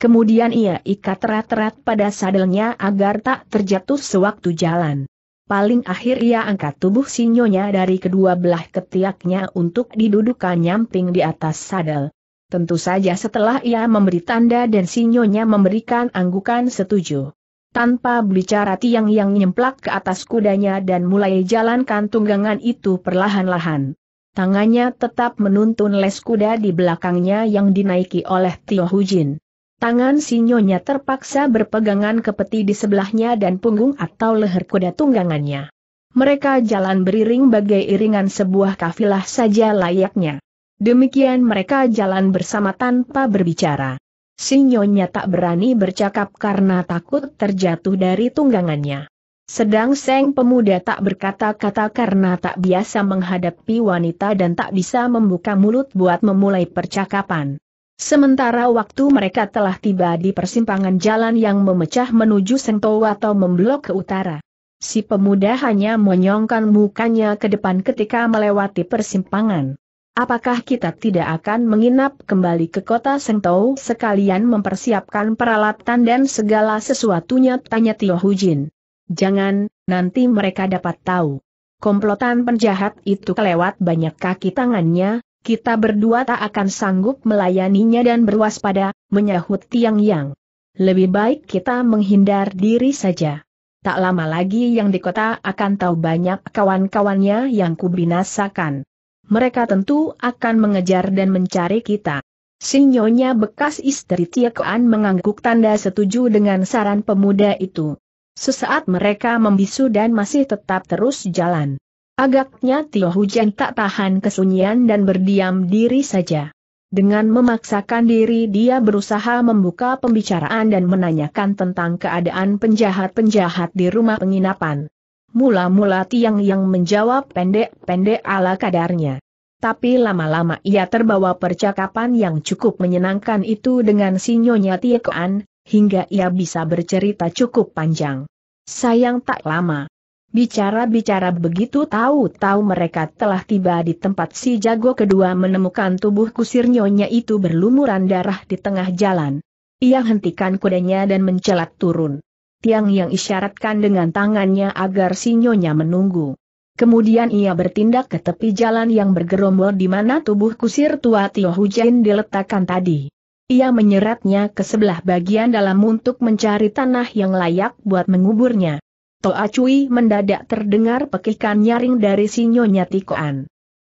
Kemudian ia ikat rat-rat pada sadelnya agar tak terjatuh sewaktu jalan. Paling akhir ia angkat tubuh sinyonya dari kedua belah ketiaknya untuk didudukan nyamping di atas sadel. Tentu saja setelah ia memberi tanda dan sinyonya memberikan anggukan setuju. Tanpa bicara tiang yang nyemplak ke atas kudanya dan mulai jalankan tunggangan itu perlahan-lahan. Tangannya tetap menuntun les kuda di belakangnya yang dinaiki oleh Tio Hujin. Tangan sinyonya terpaksa berpegangan ke peti di sebelahnya dan punggung atau leher kuda tunggangannya. Mereka jalan beriring bagai iringan sebuah kafilah saja layaknya. Demikian mereka jalan bersama tanpa berbicara. Sinyonya tak berani bercakap karena takut terjatuh dari tunggangannya. Sedang Seng pemuda tak berkata-kata karena tak biasa menghadapi wanita dan tak bisa membuka mulut buat memulai percakapan. Sementara waktu mereka telah tiba di persimpangan jalan yang memecah menuju Sento atau memblok ke utara. Si pemuda hanya menyongkan mukanya ke depan ketika melewati persimpangan apakah kita tidak akan menginap kembali ke kota Sengtou sekalian mempersiapkan peralatan dan segala sesuatunya tanya Tio Hujin. Jangan, nanti mereka dapat tahu. Komplotan penjahat itu kelewat banyak kaki tangannya, kita berdua tak akan sanggup melayaninya dan berwaspada, menyahut Tiang Yang. Lebih baik kita menghindar diri saja. Tak lama lagi yang di kota akan tahu banyak kawan-kawannya yang kubinasakan mereka tentu akan mengejar dan mencari kita. Sinyonya bekas istri Tiekoan mengangguk tanda setuju dengan saran pemuda itu. Sesaat mereka membisu dan masih tetap terus jalan. Agaknya Tio Hujan tak tahan kesunyian dan berdiam diri saja. Dengan memaksakan diri dia berusaha membuka pembicaraan dan menanyakan tentang keadaan penjahat-penjahat di rumah penginapan. Mula-mula Tiang Yang menjawab pendek-pendek ala kadarnya. Tapi lama-lama ia terbawa percakapan yang cukup menyenangkan itu dengan si Nyonya Tiekoan, hingga ia bisa bercerita cukup panjang. Sayang tak lama. Bicara-bicara begitu tahu-tahu mereka telah tiba di tempat si jago kedua menemukan tubuh kusir nyonya itu berlumuran darah di tengah jalan. Ia hentikan kudanya dan mencelat turun. Tiang yang isyaratkan dengan tangannya agar sinyonya menunggu. Kemudian ia bertindak ke tepi jalan yang bergerombol di mana tubuh kusir tua Tio Hujan diletakkan tadi. Ia menyeretnya ke sebelah bagian dalam untuk mencari tanah yang layak buat menguburnya. Toa Cui mendadak terdengar pekikan nyaring dari sinyonya Tikoan.